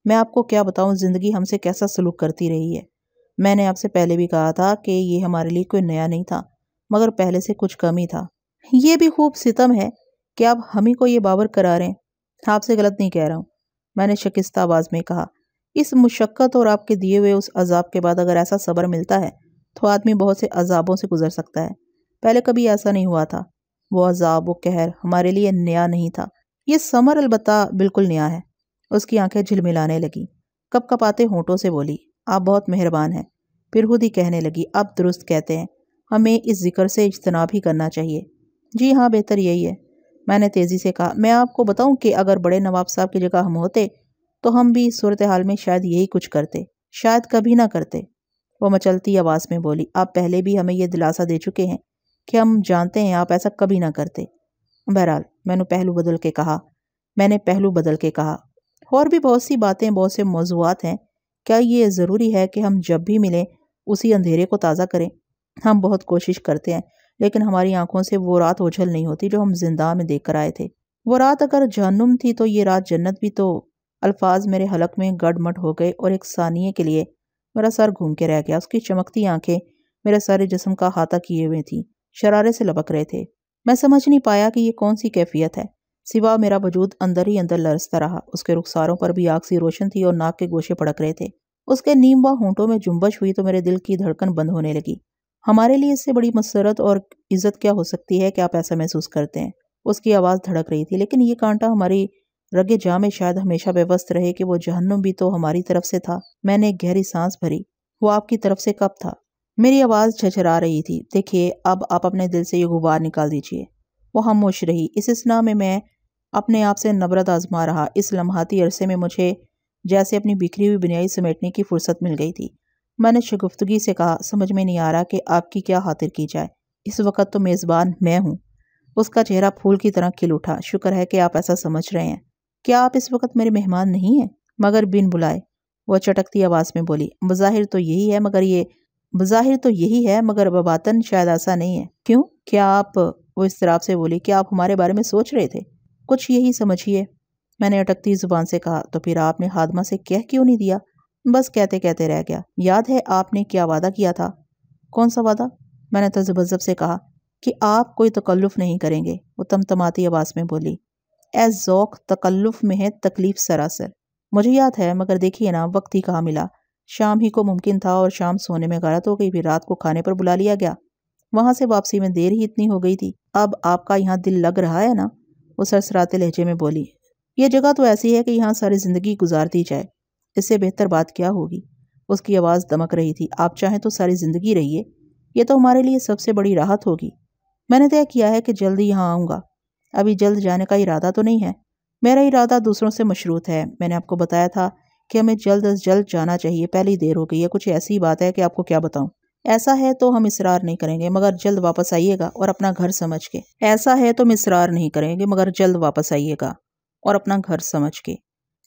मैं आपको क्या बताऊँ ज़िंदगी हमसे कैसा सलूक करती रही है मैंने आपसे पहले भी कहा था कि ये हमारे लिए कोई नया नहीं था मगर पहले से कुछ कम ही था ये भी खूब सितम है कि आप हम ही को ये बाबर करा रहे हैं आपसे गलत नहीं कह रहा हूँ मैंने शिकस्त आवाज़ में कहा इस मुशक्क़त और आपके दिए हुए उस अजाब के बाद अगर ऐसा सब्र मिलता है तो आदमी बहुत से अजाबों से गुजर सकता है पहले कभी ऐसा नहीं हुआ था वो अजाब वो कहर हमारे लिए नया नहीं था ये समर अलबत् बिल्कुल नया है उसकी आंखें झिलमिलाने लगी कप कपाते होंठों से बोली आप बहुत मेहरबान हैं फिर खुद ही कहने लगी आप दुरुस्त कहते हैं हमें इस जिक्र से इज्तनाब ही करना चाहिए जी हाँ बेहतर यही है मैंने तेज़ी से कहा मैं आपको बताऊं कि अगर बड़े नवाब साहब की जगह हम होते तो हम भी इस सूरत हाल में शायद यही कुछ करते शायद कभी ना करते वो मचलती आवाज़ में बोली आप पहले भी हमें यह दिलासा दे चुके हैं कि हम जानते हैं आप ऐसा कभी ना करते बहरहाल मैंने पहलू बदल के कहा मैंने पहलू बदल के कहा और भी बहुत सी बातें बहुत से मौजूद हैं क्या ये ज़रूरी है कि हम जब भी मिलें उसी अंधेरे को ताज़ा करें हम बहुत कोशिश करते हैं लेकिन हमारी आंखों से वो रात ओझल नहीं होती जो हम जिंदा में देख कर आए थे वो रात अगर जहनुम थी तो ये रात जन्नत भी तो अल्फाज मेरे हलक में गड़मट हो गए और एक सानिए के लिए मेरा सर घूम के रह गया उसकी चमकती आंखें मेरे सारे जिसम का हाथा किए हुए थी शरारे से लपक रहे थे मैं समझ नहीं पाया कि ये कौन सी कैफियत है सिवा मेरा वजूद अंदर ही अंदर लरसता रहा उसके रुखसारों पर भी आग सी रोशन थी और नाक के गोशे पड़क रहे थे उसके नीम व होंटों में जुम्बश हुई तो मेरे दिल की धड़कन बंद होने लगी हमारे लिए इससे बड़ी मसरत और इज्जत क्या हो सकती है कि आप ऐसा महसूस करते हैं उसकी आवाज़ धड़क रही थी लेकिन ये कांटा हमारी रगे जा में शायद हमेशा व्यवस्थ रहे कि वो जहन्नुम भी तो हमारी तरफ से था मैंने एक गहरी सांस भरी वो आपकी तरफ से कब था मेरी आवाज़ छछरा रही थी देखिए अब आप अपने दिल से ये गुबार निकाल दीजिए वो खामोश रही इस स्ना में मैं अपने आप से नबरत आजमा रहा इस लम्हाती अरसे में मुझे जैसे अपनी बिखरी हुई बुनियाई समेटने की फुर्सत मिल गई थी मैंने शगुफ्तगी से कहा समझ में नहीं आ रहा कि आपकी क्या खातिर की जाए इस वक्त तो मेज़बान मैं हूँ उसका चेहरा फूल की तरह खिल उठा शुक्र है कि आप ऐसा समझ रहे हैं क्या आप इस वक्त मेरे मेहमान नहीं हैं मगर बिन बुलाए वह चटकती आवाज़ में बोली बज़ाहिर तो यही है मगर ये बज़ाहिर तो यही है मगर बबातन शायद ऐसा नहीं है क्यों क्या आप वो इस तरफ से बोली कि आप हमारे बारे में सोच रहे थे कुछ यही समझिए मैंने अटकती ज़ुबान से कहा तो फिर आपने हादमा से कह क्यों नहीं दिया बस कहते कहते रह गया याद है आपने क्या वादा किया था कौन सा वादा मैंने तजबजब से कहा कि आप कोई तकल्लुफ़ नहीं करेंगे वो तमतमाती आवाज़ में बोली ए ओक तकल्लुफ़ में है तकलीफ़ सरासर मुझे याद है मगर देखिए ना वक्त ही कहाँ मिला शाम ही को मुमकिन था और शाम सोने में गलत हो गई फिर रात को खाने पर बुला लिया गया वहाँ से वापसी में देर ही इतनी हो गई थी अब आपका यहाँ दिल लग रहा है ना वो सरसराते लहजे में बोली ये जगह तो ऐसी है कि यहाँ सारी ज़िंदगी गुजारती जाए इससे बेहतर बात क्या होगी उसकी आवाज़ दमक रही थी आप चाहें तो सारी ज़िंदगी रहिए यह तो हमारे लिए सबसे बड़ी राहत होगी मैंने तय किया है कि जल्दी यहाँ आऊँगा अभी जल्द जाने का इरादा तो नहीं है मेरा इरादा दूसरों से मशरूत है मैंने आपको बताया था कि हमें जल्द अज जल्द जाना चाहिए पहली देर हो गई है कुछ ऐसी बात है कि आपको क्या बताऊँ ऐसा है तो हम इसरार नहीं करेंगे मगर जल्द वापस आइएगा और अपना घर समझ के ऐसा है तो हम इसरार नहीं करेंगे मगर जल्द वापस आइएगा और अपना घर समझ के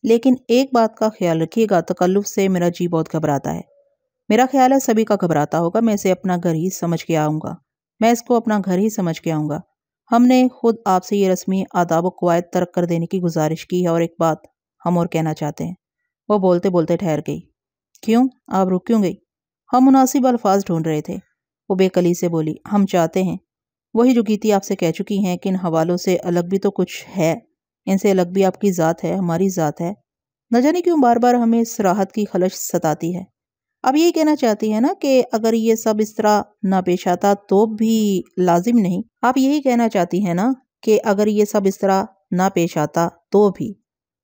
लेकिन एक बात का ख्याल रखिएगा तकल्लुफ से मेरा जी बहुत घबराता है मेरा ख्याल है सभी का घबराता होगा मैं इसे अपना घर ही समझ के आऊँगा मैं इसको अपना घर ही समझ के आऊँगा हमने खुद आपसे ये रस्मी आदाब कवायद तर्क कर देने की गुजारिश की है और एक बात हम और कहना चाहते हैं वो बोलते बोलते ठहर गई क्यों आप रुक क्यों गई हम मुनासिब अल्फाज ढूंढ रहे थे वो बेकली से बोली हम चाहते हैं वही जो गीती आपसे कह चुकी हैं कि इन हवालों से अलग भी तो कुछ है इनसे अलग भी आपकी ज़ात है हमारी ज़ात है न जाने क्यों बार बार हमें इस राहत की खलश सताती है आप यही कहना चाहती हैं ना कि अगर ये सब इस तरह पेश आता तो भी लाजिम नहीं आप यही कहना चाहती हैं ना कि अगर ये सब इस तरह ना पेश आता तो भी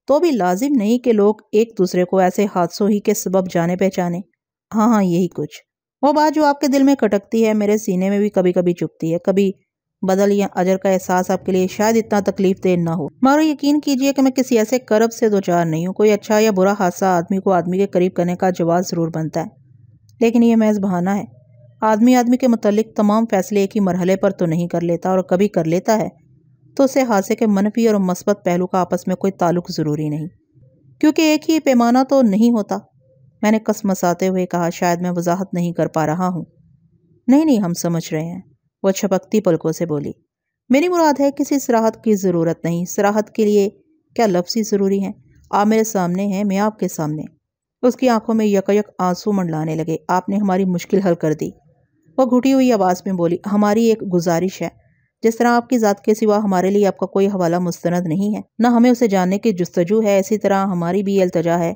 तो भी लाजिम नहीं कि लोग एक दूसरे को ऐसे हादसों ही के सबब जाने पहचाने हाँ हाँ यही कुछ वो बात जो आपके दिल में कटकती है मेरे सीने में भी कभी कभी चुपती है कभी बदल या अजर का एहसास आपके लिए शायद इतना तकलीफ देह ना हो मगर यकीन कीजिए कि मैं किसी ऐसे करब से दो चार नहीं हूँ कोई अच्छा या बुरा हादसा आदमी को आदमी के करीब करने का जवाब ज़रूर बनता है लेकिन ये महज बहाना है आदमी आदमी के मतलब तमाम फैसले एक ही मरहले पर तो नहीं कर लेता और कभी कर लेता है तो उसे हादसे के मनफी और मस्बत पहलू का आपस में कोई ताल्लुक ज़रूरी नहीं क्योंकि एक ही पैमाना तो नहीं होता मैंने कस मसाते हुए कहा शायद मैं वजाहत नहीं कर पा रहा हूँ नहीं नहीं हम समझ रहे हैं वह छपकती पलकों से बोली मेरी मुराद है किसी सराहत की ज़रूरत नहीं सराहत के लिए क्या लफ्स ही ज़रूरी हैं आप मेरे सामने हैं मैं आपके सामने उसकी आंखों में यकयक आंसू मंडलाने लगे आपने हमारी मुश्किल हल कर दी वह घुटी हुई आवाज़ में बोली हमारी एक गुजारिश है जिस तरह आपकी ज़ात के सिवा हमारे लिए आपका कोई हवाला मुस्तंद नहीं है ना हमें उसे जानने की जस्तजू है इसी तरह हमारी भी अल्तजा है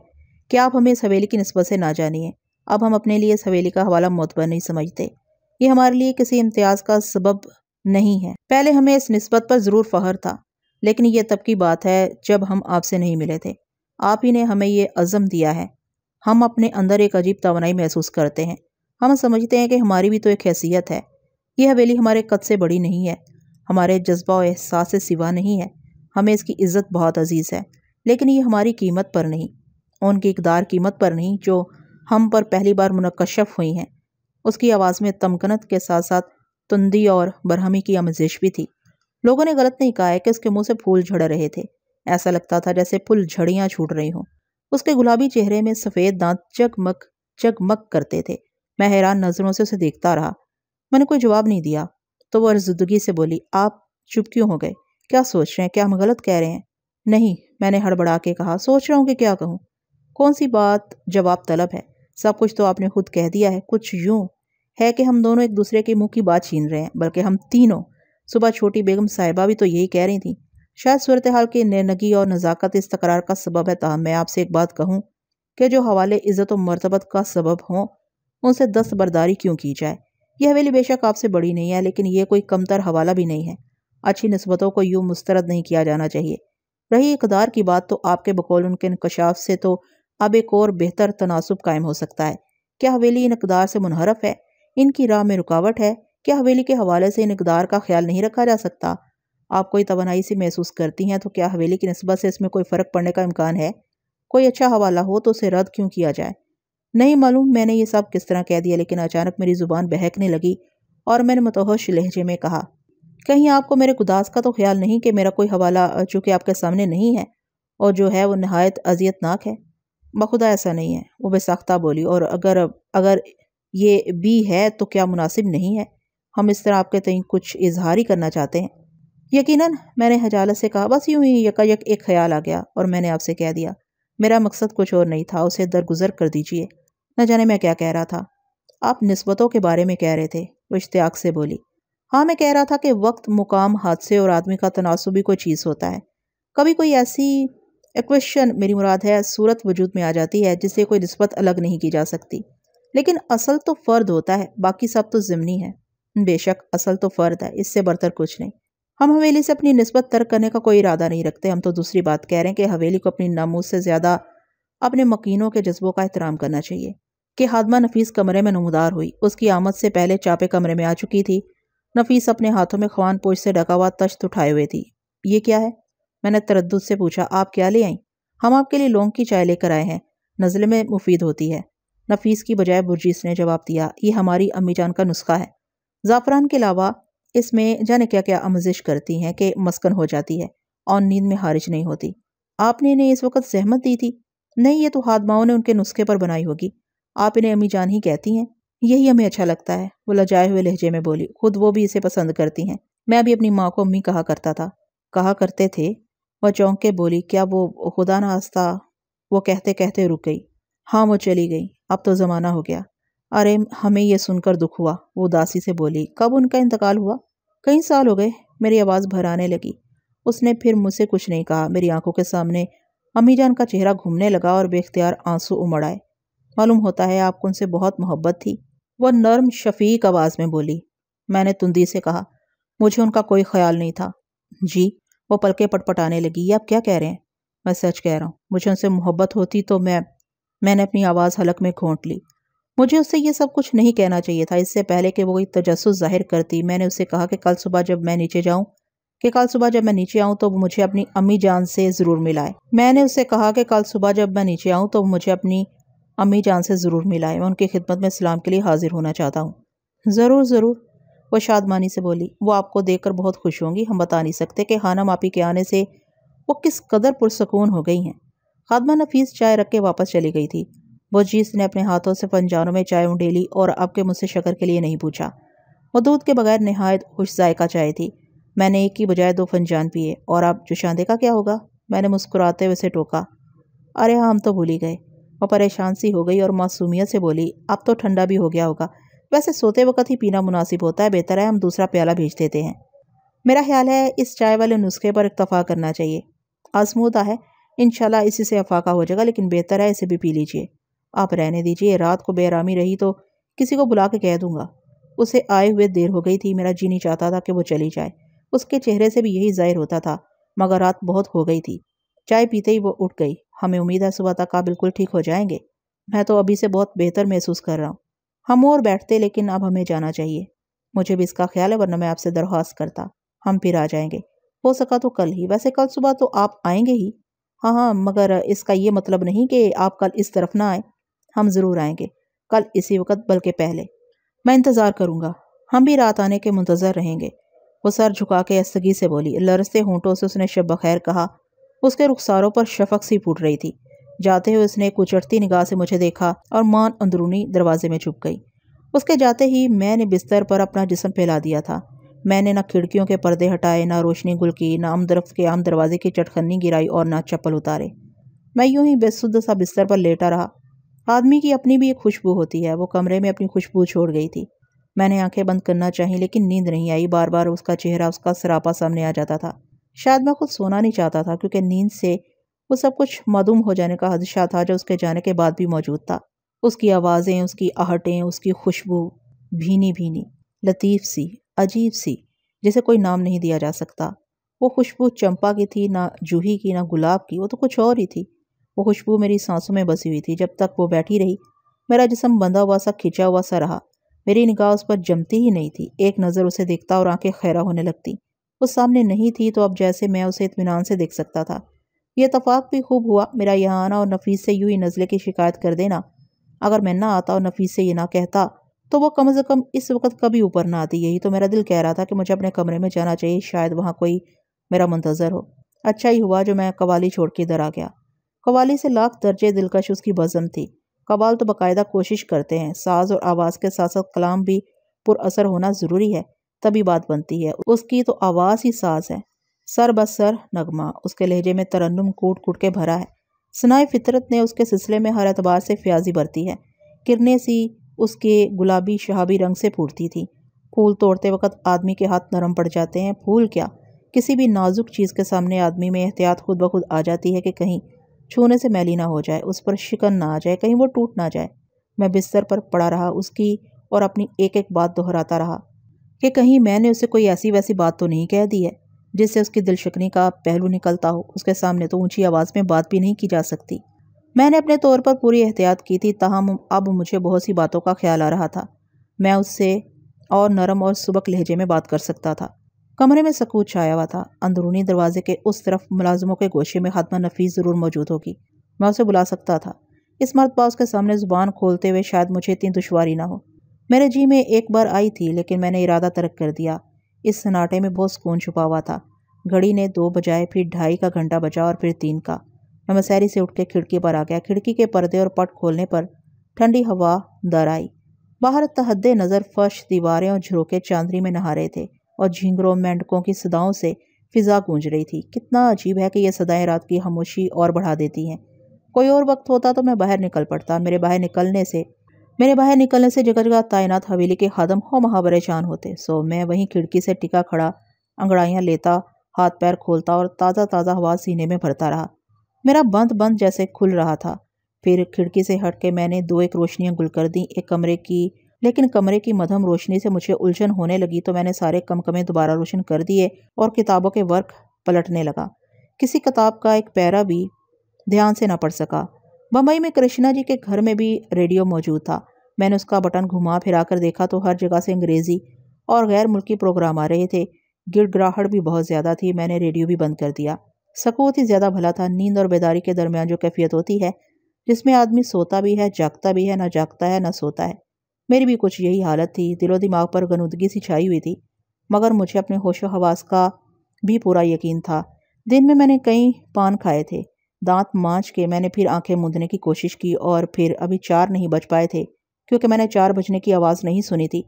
क्या आप हमें इस हवेली की नस्बत से ना जानिए अब हम अपने लिए इस हवेली का हवाला मोतबर नहीं समझते ये हमारे लिए किसी इम्तियाज़ का सबब नहीं है पहले हमें इस नस्बत पर ज़रूर फ़ख्र था लेकिन यह तब की बात है जब हम आपसे नहीं मिले थे आप ही ने हमें ये अज़म दिया है हम अपने अंदर एक अजीब तोनाई महसूस करते हैं हम समझते हैं कि हमारी भी तो एक हैसियत है यह हवेली हमारे कद से बड़ी नहीं है हमारे जज्बा और एहसास से सिवा नहीं है हमें इसकी इज़्ज़त बहुत अजीज़ है लेकिन ये हमारी कीमत पर नहीं उनकी इकदार कीमत पर नहीं जो हम पर पहली बार मुनकशफ हुई हैं उसकी आवाज़ में तमकनत के साथ साथ तुंदी और बरहमी की आमजिश भी थी लोगों ने गलत नहीं कहा है कि उसके मुंह से फूल झड़ रहे थे ऐसा लगता था जैसे फूल झड़ियाँ छूट रही हों उसके गुलाबी चेहरे में सफ़ेद दांत चकमक चकमक करते थे मैं हैरान नज़रों से उसे देखता रहा मैंने कोई जवाब नहीं दिया तो वह अर्जुदगी से बोली आप चुप क्यों हो गए क्या सोच रहे हैं क्या हम गलत कह रहे हैं नहीं मैंने हड़बड़ा के कहा सोच रहा हूँ कि क्या कहूँ कौन सी बात जवाब तलब है सब कुछ तो आपने खुद कह दिया है कुछ यूं है कि हम दोनों एक दूसरे के मुंह की बात छीन रहे हैं बल्कि हम तीनों सुबह छोटी बेगम साहिबा भी तो यही कह रही थी शायद सूरत हाल की नगी और नज़ाकत इस तकरार का सबब है तहम मैं आपसे एक बात कहूँ कि जो हवाले इज़्ज़त और मरतबत का सबब हों उनसे दस्तबरदारी क्यों की जाए यह हवेली बेशक आपसे बड़ी नहीं है लेकिन यह कोई कमतर हवाला भी नहीं है अच्छी नस्बतों को यूँ मुस्तरद नहीं किया जाना चाहिए रही इकदार की बात तो आपके बकौल उनके इनकशाफ से तो अब एक और बेहतर तनासब कायम हो सकता है क्या हवेली इन अकदार से मुनहरफ है इनकी राह में रुकावट है क्या हवेली के हवाले से इन इकदार का ख्याल नहीं रखा जा सकता आप कोई तोनाई सी महसूस करती हैं तो क्या हवेली की नस्बत से इसमें कोई फ़र्क पड़ने का इम्कान है कोई अच्छा हवाला हो तो उसे रद्द क्यों किया जाए नहीं मालूम मैंने ये सब किस तरह कह दिया लेकिन अचानक मेरी ज़ुबान बहकने लगी और मैंने मतहश लहजे में कहा कहीं आपको मेरे गुदास का तो ख्याल नहीं कि मेरा कोई हवाला चूँकि आपके सामने नहीं है और जो है वो नहायत अजियतनाक है बखुदा ऐसा नहीं है वो बेसाख्ता बोली और अगर अगर ये भी है तो क्या मुनासिब नहीं है हम इस तरह आपके तई कुछ इजहार ही करना चाहते हैं यकीनन मैंने हजालत से कहा बस यूं ही यकायक एक ख्याल आ गया और मैंने आपसे कह दिया मेरा मकसद कुछ और नहीं था उसे दरगुजर कर दीजिए न जाने मैं क्या कह रहा था आप नस्बतों के बारे में कह रहे थे वो इश्तियाक से बोली हाँ मैं कह रहा था कि वक्त मुकाम हादसे और आदमी का तनासुबी भी कोई चीज़ होता है कभी कोई ऐसी एक्वेशन मेरी मुराद है सूरत वजूद में आ जाती है जिससे कोई नस्बत अलग नहीं की जा सकती लेकिन असल तो फ़र्द होता है बाकी सब तो ज़मनी है बेशक असल तो फ़र्द है इससे बरतर कुछ नहीं हम हवेली से अपनी नस्बत तर्क करने का कोई इरादा नहीं रखते हम तो दूसरी बात कह रहे हैं कि हवेली को अपनी नामूज से ज़्यादा अपने मकीनों के जज्बों का एहतराम करना चाहिए कि हादमा नफीस कमरे में नमदार हुई उसकी आमद से पहले चापे कमरे में आ चुकी थी नफीस अपने हाथों में खवान पोच से ढका हुआ तश्त उठाए हुए थी ये क्या है मैंने तरद से पूछा आप क्या ले आई हम आपके लिए लौंग की चाय लेकर आए हैं नज़ल में मुफीद होती है नफीस की बजाय बुरजीस ने जवाब दिया ये हमारी अम्मी जान का नुस्खा है ज़ाफ़रान के अलावा इसमें जाने क्या क्या आमजिश करती हैं कि मस्कन हो जाती है और नींद में हारिज नहीं होती आपने इन्हें इस वक्त सहमत दी थी नहीं ये तो हादमाओं ने उनके नुस्खे पर बनाई होगी आप इन्हें अम्मी जान ही कहती हैं यही हमें अच्छा लगता है वो लजाए हुए लहजे में बोली खुद वो भी इसे पसंद करती हैं मैं भी अपनी माँ को अम्मी कहा करता था कहा करते थे वह चौंक के बोली क्या वो खुदा नास्ता वो कहते कहते रुक गई हाँ वो चली गई अब तो ज़माना हो गया अरे हमें यह सुनकर दुख हुआ वो दासी से बोली कब उनका इंतकाल हुआ कई साल हो गए मेरी आवाज़ भर आने लगी उसने फिर मुझसे कुछ नहीं कहा मेरी आंखों के सामने अम्मी जान का चेहरा घूमने लगा और बेख्तियार आंसू उमड़ आए मालूम होता है आपको उनसे बहुत मोहब्बत थी वह नर्म शफीक आवाज़ में बोली मैंने तुंदी से कहा मुझे उनका कोई ख्याल नहीं था जी वो पलके पटपटाने लगी ये आप क्या कह रहे हैं मैं सच कह रहा हूँ मुझे उनसे मोहब्बत होती तो मैं मैंने अपनी आवाज़ हलक में घोंट ली मुझे उससे ये सब कुछ नहीं कहना चाहिए था इससे पहले कि वो कोई तजस्स जाहिर करती मैंने उससे कहा कि कल सुबह जब मैं नीचे जाऊँ कि कल सुबह जब मैं नीचे आऊँ तो मुझे अपनी अम्मी जान से ज़रूर मिलाए मैंने उससे कहा कि कल सुबह जब मैं नीचे आऊँ तो मुझे अपनी अम्मी जान से ज़रूर मिलाए मैं उनकी खिदमत में सलाम के लिए हाज़िर होना चाहता हूँ ज़रूर ज़रूर वो शादमानी से बोली वो आपको देखकर बहुत खुश होंगी हम बता नहीं सकते कि हाना मापी के आने से वो किस कदर पुरसकून हो गई हैं खादमा नफीस चाय रख के वापस चली गई थी वजीस ने अपने हाथों से फनजानों में चाय उंडेली और आपके मुझसे शक्कर के लिए नहीं पूछा वो दूध के बगैर नहायत खुश जायका चाय थी मैंने एक की बजाय दो फनजान पिए और आप जुशांदे का क्या होगा मैंने मुस्कुराते हुए उसे टोका अरे हाँ हम तो भूल ही गए वह परेशान सी हो गई और मासूमियत से बोली अब तो ठंडा भी हो गया होगा वैसे सोते वक्त ही पीना मुनासिब होता है बेहतर है हम दूसरा प्याला भेज देते हैं मेरा ख्याल है इस चाय वाले नुस्खे पर इतफ़ा करना चाहिए आजमूदा है इन इसी से अफाका हो जाएगा लेकिन बेहतर है इसे भी पी लीजिए आप रहने दीजिए रात को बेरामी रही तो किसी को बुला के कह दूंगा उसे आए हुए देर हो गई थी मेरा जी नहीं चाहता था कि वो चली जाए उसके चेहरे से भी यही जाहिर होता था मगर रात बहुत हो गई थी चाय पीते ही वो उठ गई हमें उम्मीद है सुबह तक आप बिल्कुल ठीक हो जाएंगे मैं तो अभी से बहुत बेहतर महसूस कर रहा हूँ हम और बैठते लेकिन अब हमें जाना चाहिए मुझे भी इसका ख्याल है वरना मैं आपसे दरख्वास्त करता हम फिर आ जाएंगे हो सका तो कल ही वैसे कल सुबह तो आप आएंगे ही हाँ हाँ मगर इसका ये मतलब नहीं कि आप कल इस तरफ ना आए हम ज़रूर आएंगे कल इसी वक्त बल्कि पहले मैं इंतज़ार करूँगा हम भी रात आने के मुंतज़र रहेंगे वो सर झुका के अस्तगी से बोली लरसते होंटों से उसने शब बखैर कहा उसके रुखसारों पर शफक सी फूट रही थी जाते हुए उसने एक निगाह से मुझे देखा और मान अंदरूनी दरवाजे में छुप गई उसके जाते ही मैंने बिस्तर पर अपना जिसम फैला दिया था मैंने ना खिड़कियों के पर्दे हटाए ना रोशनी गुल की ना आमदरफ के आम दरवाजे की चटखनी गिराई और ना चप्पल उतारे मैं यूं ही बेसुद सा बिस्तर पर लेटा रहा आदमी की अपनी भी एक खुशबू होती है वो कमरे में अपनी खुशबू छोड़ गई थी मैंने आंखें बंद करना चाहिए लेकिन नींद नहीं आई बार बार उसका चेहरा उसका सरापा सामने आ जाता था शायद मैं खुद सोना नहीं चाहता था क्योंकि नींद से वो सब कुछ मदुम हो जाने का हदशा था जो उसके जाने के बाद भी मौजूद था उसकी आवाज़ें उसकी आहटें उसकी खुशबू भीनी भीनी लतीफ़ सी अजीब सी जिसे कोई नाम नहीं दिया जा सकता वो खुशबू चंपा की थी ना जूही की ना गुलाब की वो तो कुछ और ही थी वो खुशबू मेरी सांसों में बसी हुई थी जब तक वो बैठी रही मेरा जिसम बंधा हुआ सा खिंचा हुआ सा रहा मेरी निगाह उस पर जमती ही नहीं थी एक नज़र उसे देखता और आंखें खैरा होने लगती वो सामने नहीं थी तो अब जैसे मैं उसे इतमान से देख सकता था यह तफाक भी खूब हुआ मेरा यहाँ आना और नफीस से यूं ही नज़ले की शिकायत कर देना अगर मैं ना आता और नफीस से ये ना कहता तो वो कम से कम इस वक्त कभी ऊपर ना आती यही तो मेरा दिल कह रहा था कि मुझे अपने कमरे में जाना चाहिए शायद वहाँ कोई मेरा मंतज़र हो अच्छा ही हुआ जो मैं कवाली छोड़ के इधर आ गया कवाली से लाख दर्जे दिलकश उसकी बज़म थी कवाल तो बाकायदा कोशिश करते हैं साज और आवाज़ के साथ साथ कलाम भी पुरअसर होना ज़रूरी है तभी बात बनती है उसकी तो आवाज़ ही साज है सर बस सर नगमा उसके लहजे में तरन्नुम कूट कूट के भरा है सनाई फितरत ने उसके सिलसिले में हर एतबार से फ्याजी बरती है किरने सी उसके गुलाबी शहाबी रंग से फूटती थी फूल तोड़ते वक्त आदमी के हाथ नरम पड़ जाते हैं फूल क्या किसी भी नाजुक चीज़ के सामने आदमी में एहतियात खुद ब खुद आ जाती है कि कहीं छूने से मैली ना हो जाए उस पर शिकन ना आ जाए कहीं वो टूट ना जाए मैं बिस्तर पर पड़ा रहा उसकी और अपनी एक एक बात दोहराता रहा कि कहीं मैंने उसे कोई ऐसी वैसी बात तो नहीं कह दी है जिससे उसकी दिलशकनी का पहलू निकलता हो उसके सामने तो ऊंची आवाज़ में बात भी नहीं की जा सकती मैंने अपने तौर पर पूरी एहतियात की थी तहम अब मुझे बहुत सी बातों का ख्याल आ रहा था मैं उससे और नरम और सुबक लहजे में बात कर सकता था कमरे में सकूत छाया हुआ था अंदरूनी दरवाजे के उस तरफ मुलाजमों के गोशे में खातमा नफीस ज़रूर मौजूद होगी मैं उसे बुला सकता था इस मरतबा उसके सामने ज़ुबान खोलते हुए शायद मुझे इतनी दुशारी ना हो मेरे जी में एक बार आई थी लेकिन मैंने इरादा तर्क कर दिया इस सन्नाटे में बहुत सुकून छुपा हुआ था घड़ी ने दो बजाए फिर ढाई का घंटा बजा और फिर तीन का मैं मसैरी से उठ के खिड़की पर आ गया खिड़की के पर्दे और पट खोलने पर ठंडी हवा दर आई बाहर तहद नज़र फर्श दीवारें और झरोके चांदनी में नहा रहे थे और झिंगरों मेंढकों की सदाओं से फिजा गूंज रही थी कितना अजीब है कि ये सदाएं रात की खामोशी और बढ़ा देती हैं कोई और वक्त होता तो मैं बाहर निकल पड़ता मेरे बाहर निकलने से मेरे बाहर निकलने से जगह जगह तैनात हवेली के खदम हो महा परेशान होते सो मैं वहीं खिड़की से टिका खड़ा अंगड़ाइयाँ लेता हाथ पैर खोलता और ताज़ा ताज़ा हवा सीने में भरता रहा मेरा बंद बंद जैसे खुल रहा था फिर खिड़की से हट के मैंने दो एक रोशनियाँ गुल कर दी एक कमरे की लेकिन कमरे की मधम रोशनी से मुझे उलझन होने लगी तो मैंने सारे कम कमे दोबारा रोशन कर दिए और किताबों के वर्क पलटने लगा किसी किताब का एक पैरा भी ध्यान से ना पढ़ सका बम्बई में कृष्णा जी के घर में भी रेडियो मौजूद था मैंने उसका बटन घुमा फिरा कर देखा तो हर जगह से अंग्रेज़ी और गैर मुल्की प्रोग्राम आ रहे थे गिड़गिड़ाहट भी बहुत ज़्यादा थी मैंने रेडियो भी बंद कर दिया सकूत ही ज़्यादा भला था नींद और बेदारी के दरमियान जो कैफियत होती है जिसमें आदमी सोता भी है जागता भी है ना जागता है ना सोता है मेरी भी कुछ यही हालत थी दिलो दिमाग पर गनुदगी सी छाई हुई थी मगर मुझे अपने होशो हवास का भी पूरा यकीन था दिन में मैंने कई पान खाए थे दांत माँच के मैंने फिर आंखें मूंदने की कोशिश की और फिर अभी चार नहीं बज पाए थे क्योंकि मैंने चार बजने की आवाज़ नहीं सुनी थी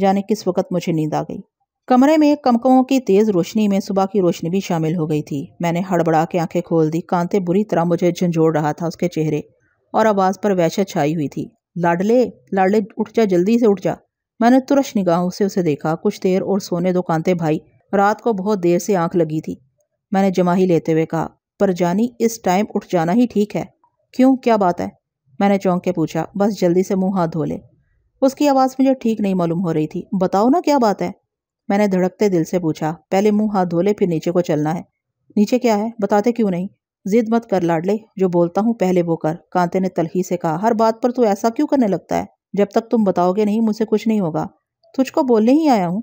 जाने किस वक्त मुझे नींद आ गई कमरे में कमकों की तेज़ रोशनी में सुबह की रोशनी भी शामिल हो गई थी मैंने हड़बड़ा के आंखें खोल दी कांते बुरी तरह मुझे झंझोड़ रहा था उसके चेहरे और आवाज़ पर वैश छाई हुई थी लाडले लाडले उठ जा जल्दी से उठ जा मैंने तुरश निगाहों से उसे देखा कुछ देर और सोने दो कांते भाई रात को बहुत देर से आंख लगी थी मैंने जमा ही लेते हुए कहा पर जानी इस टाइम उठ जाना ही ठीक है क्यों क्या बात है मैंने चौंक के पूछा बस जल्दी से मुंह हाथ धो ले उसकी आवाज़ मुझे ठीक नहीं मालूम हो रही थी बताओ ना क्या बात है मैंने धड़कते दिल से पूछा पहले मुंह हाथ धो ले फिर नीचे को चलना है नीचे क्या है बताते क्यों नहीं जिद मत कर लाडले जो बोलता हूँ पहले वो कर कांते ने तलखी से कहा हर बात पर तू तो ऐसा क्यों करने लगता है जब तक तुम बताओगे नहीं मुझसे कुछ नहीं होगा तुझको बोलने ही आया हूँ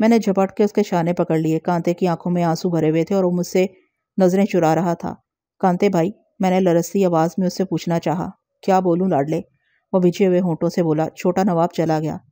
मैंने झपट के उसके शाने पकड़ लिए कांते की आंखों में आंसू भरे हुए थे और वो मुझसे नज़रें चुरा रहा था कांते भाई मैंने लरसती आवाज़ में उससे पूछना चाहा क्या बोलूँ लाडले वह बिछे हुए होंठों से बोला छोटा नवाब चला गया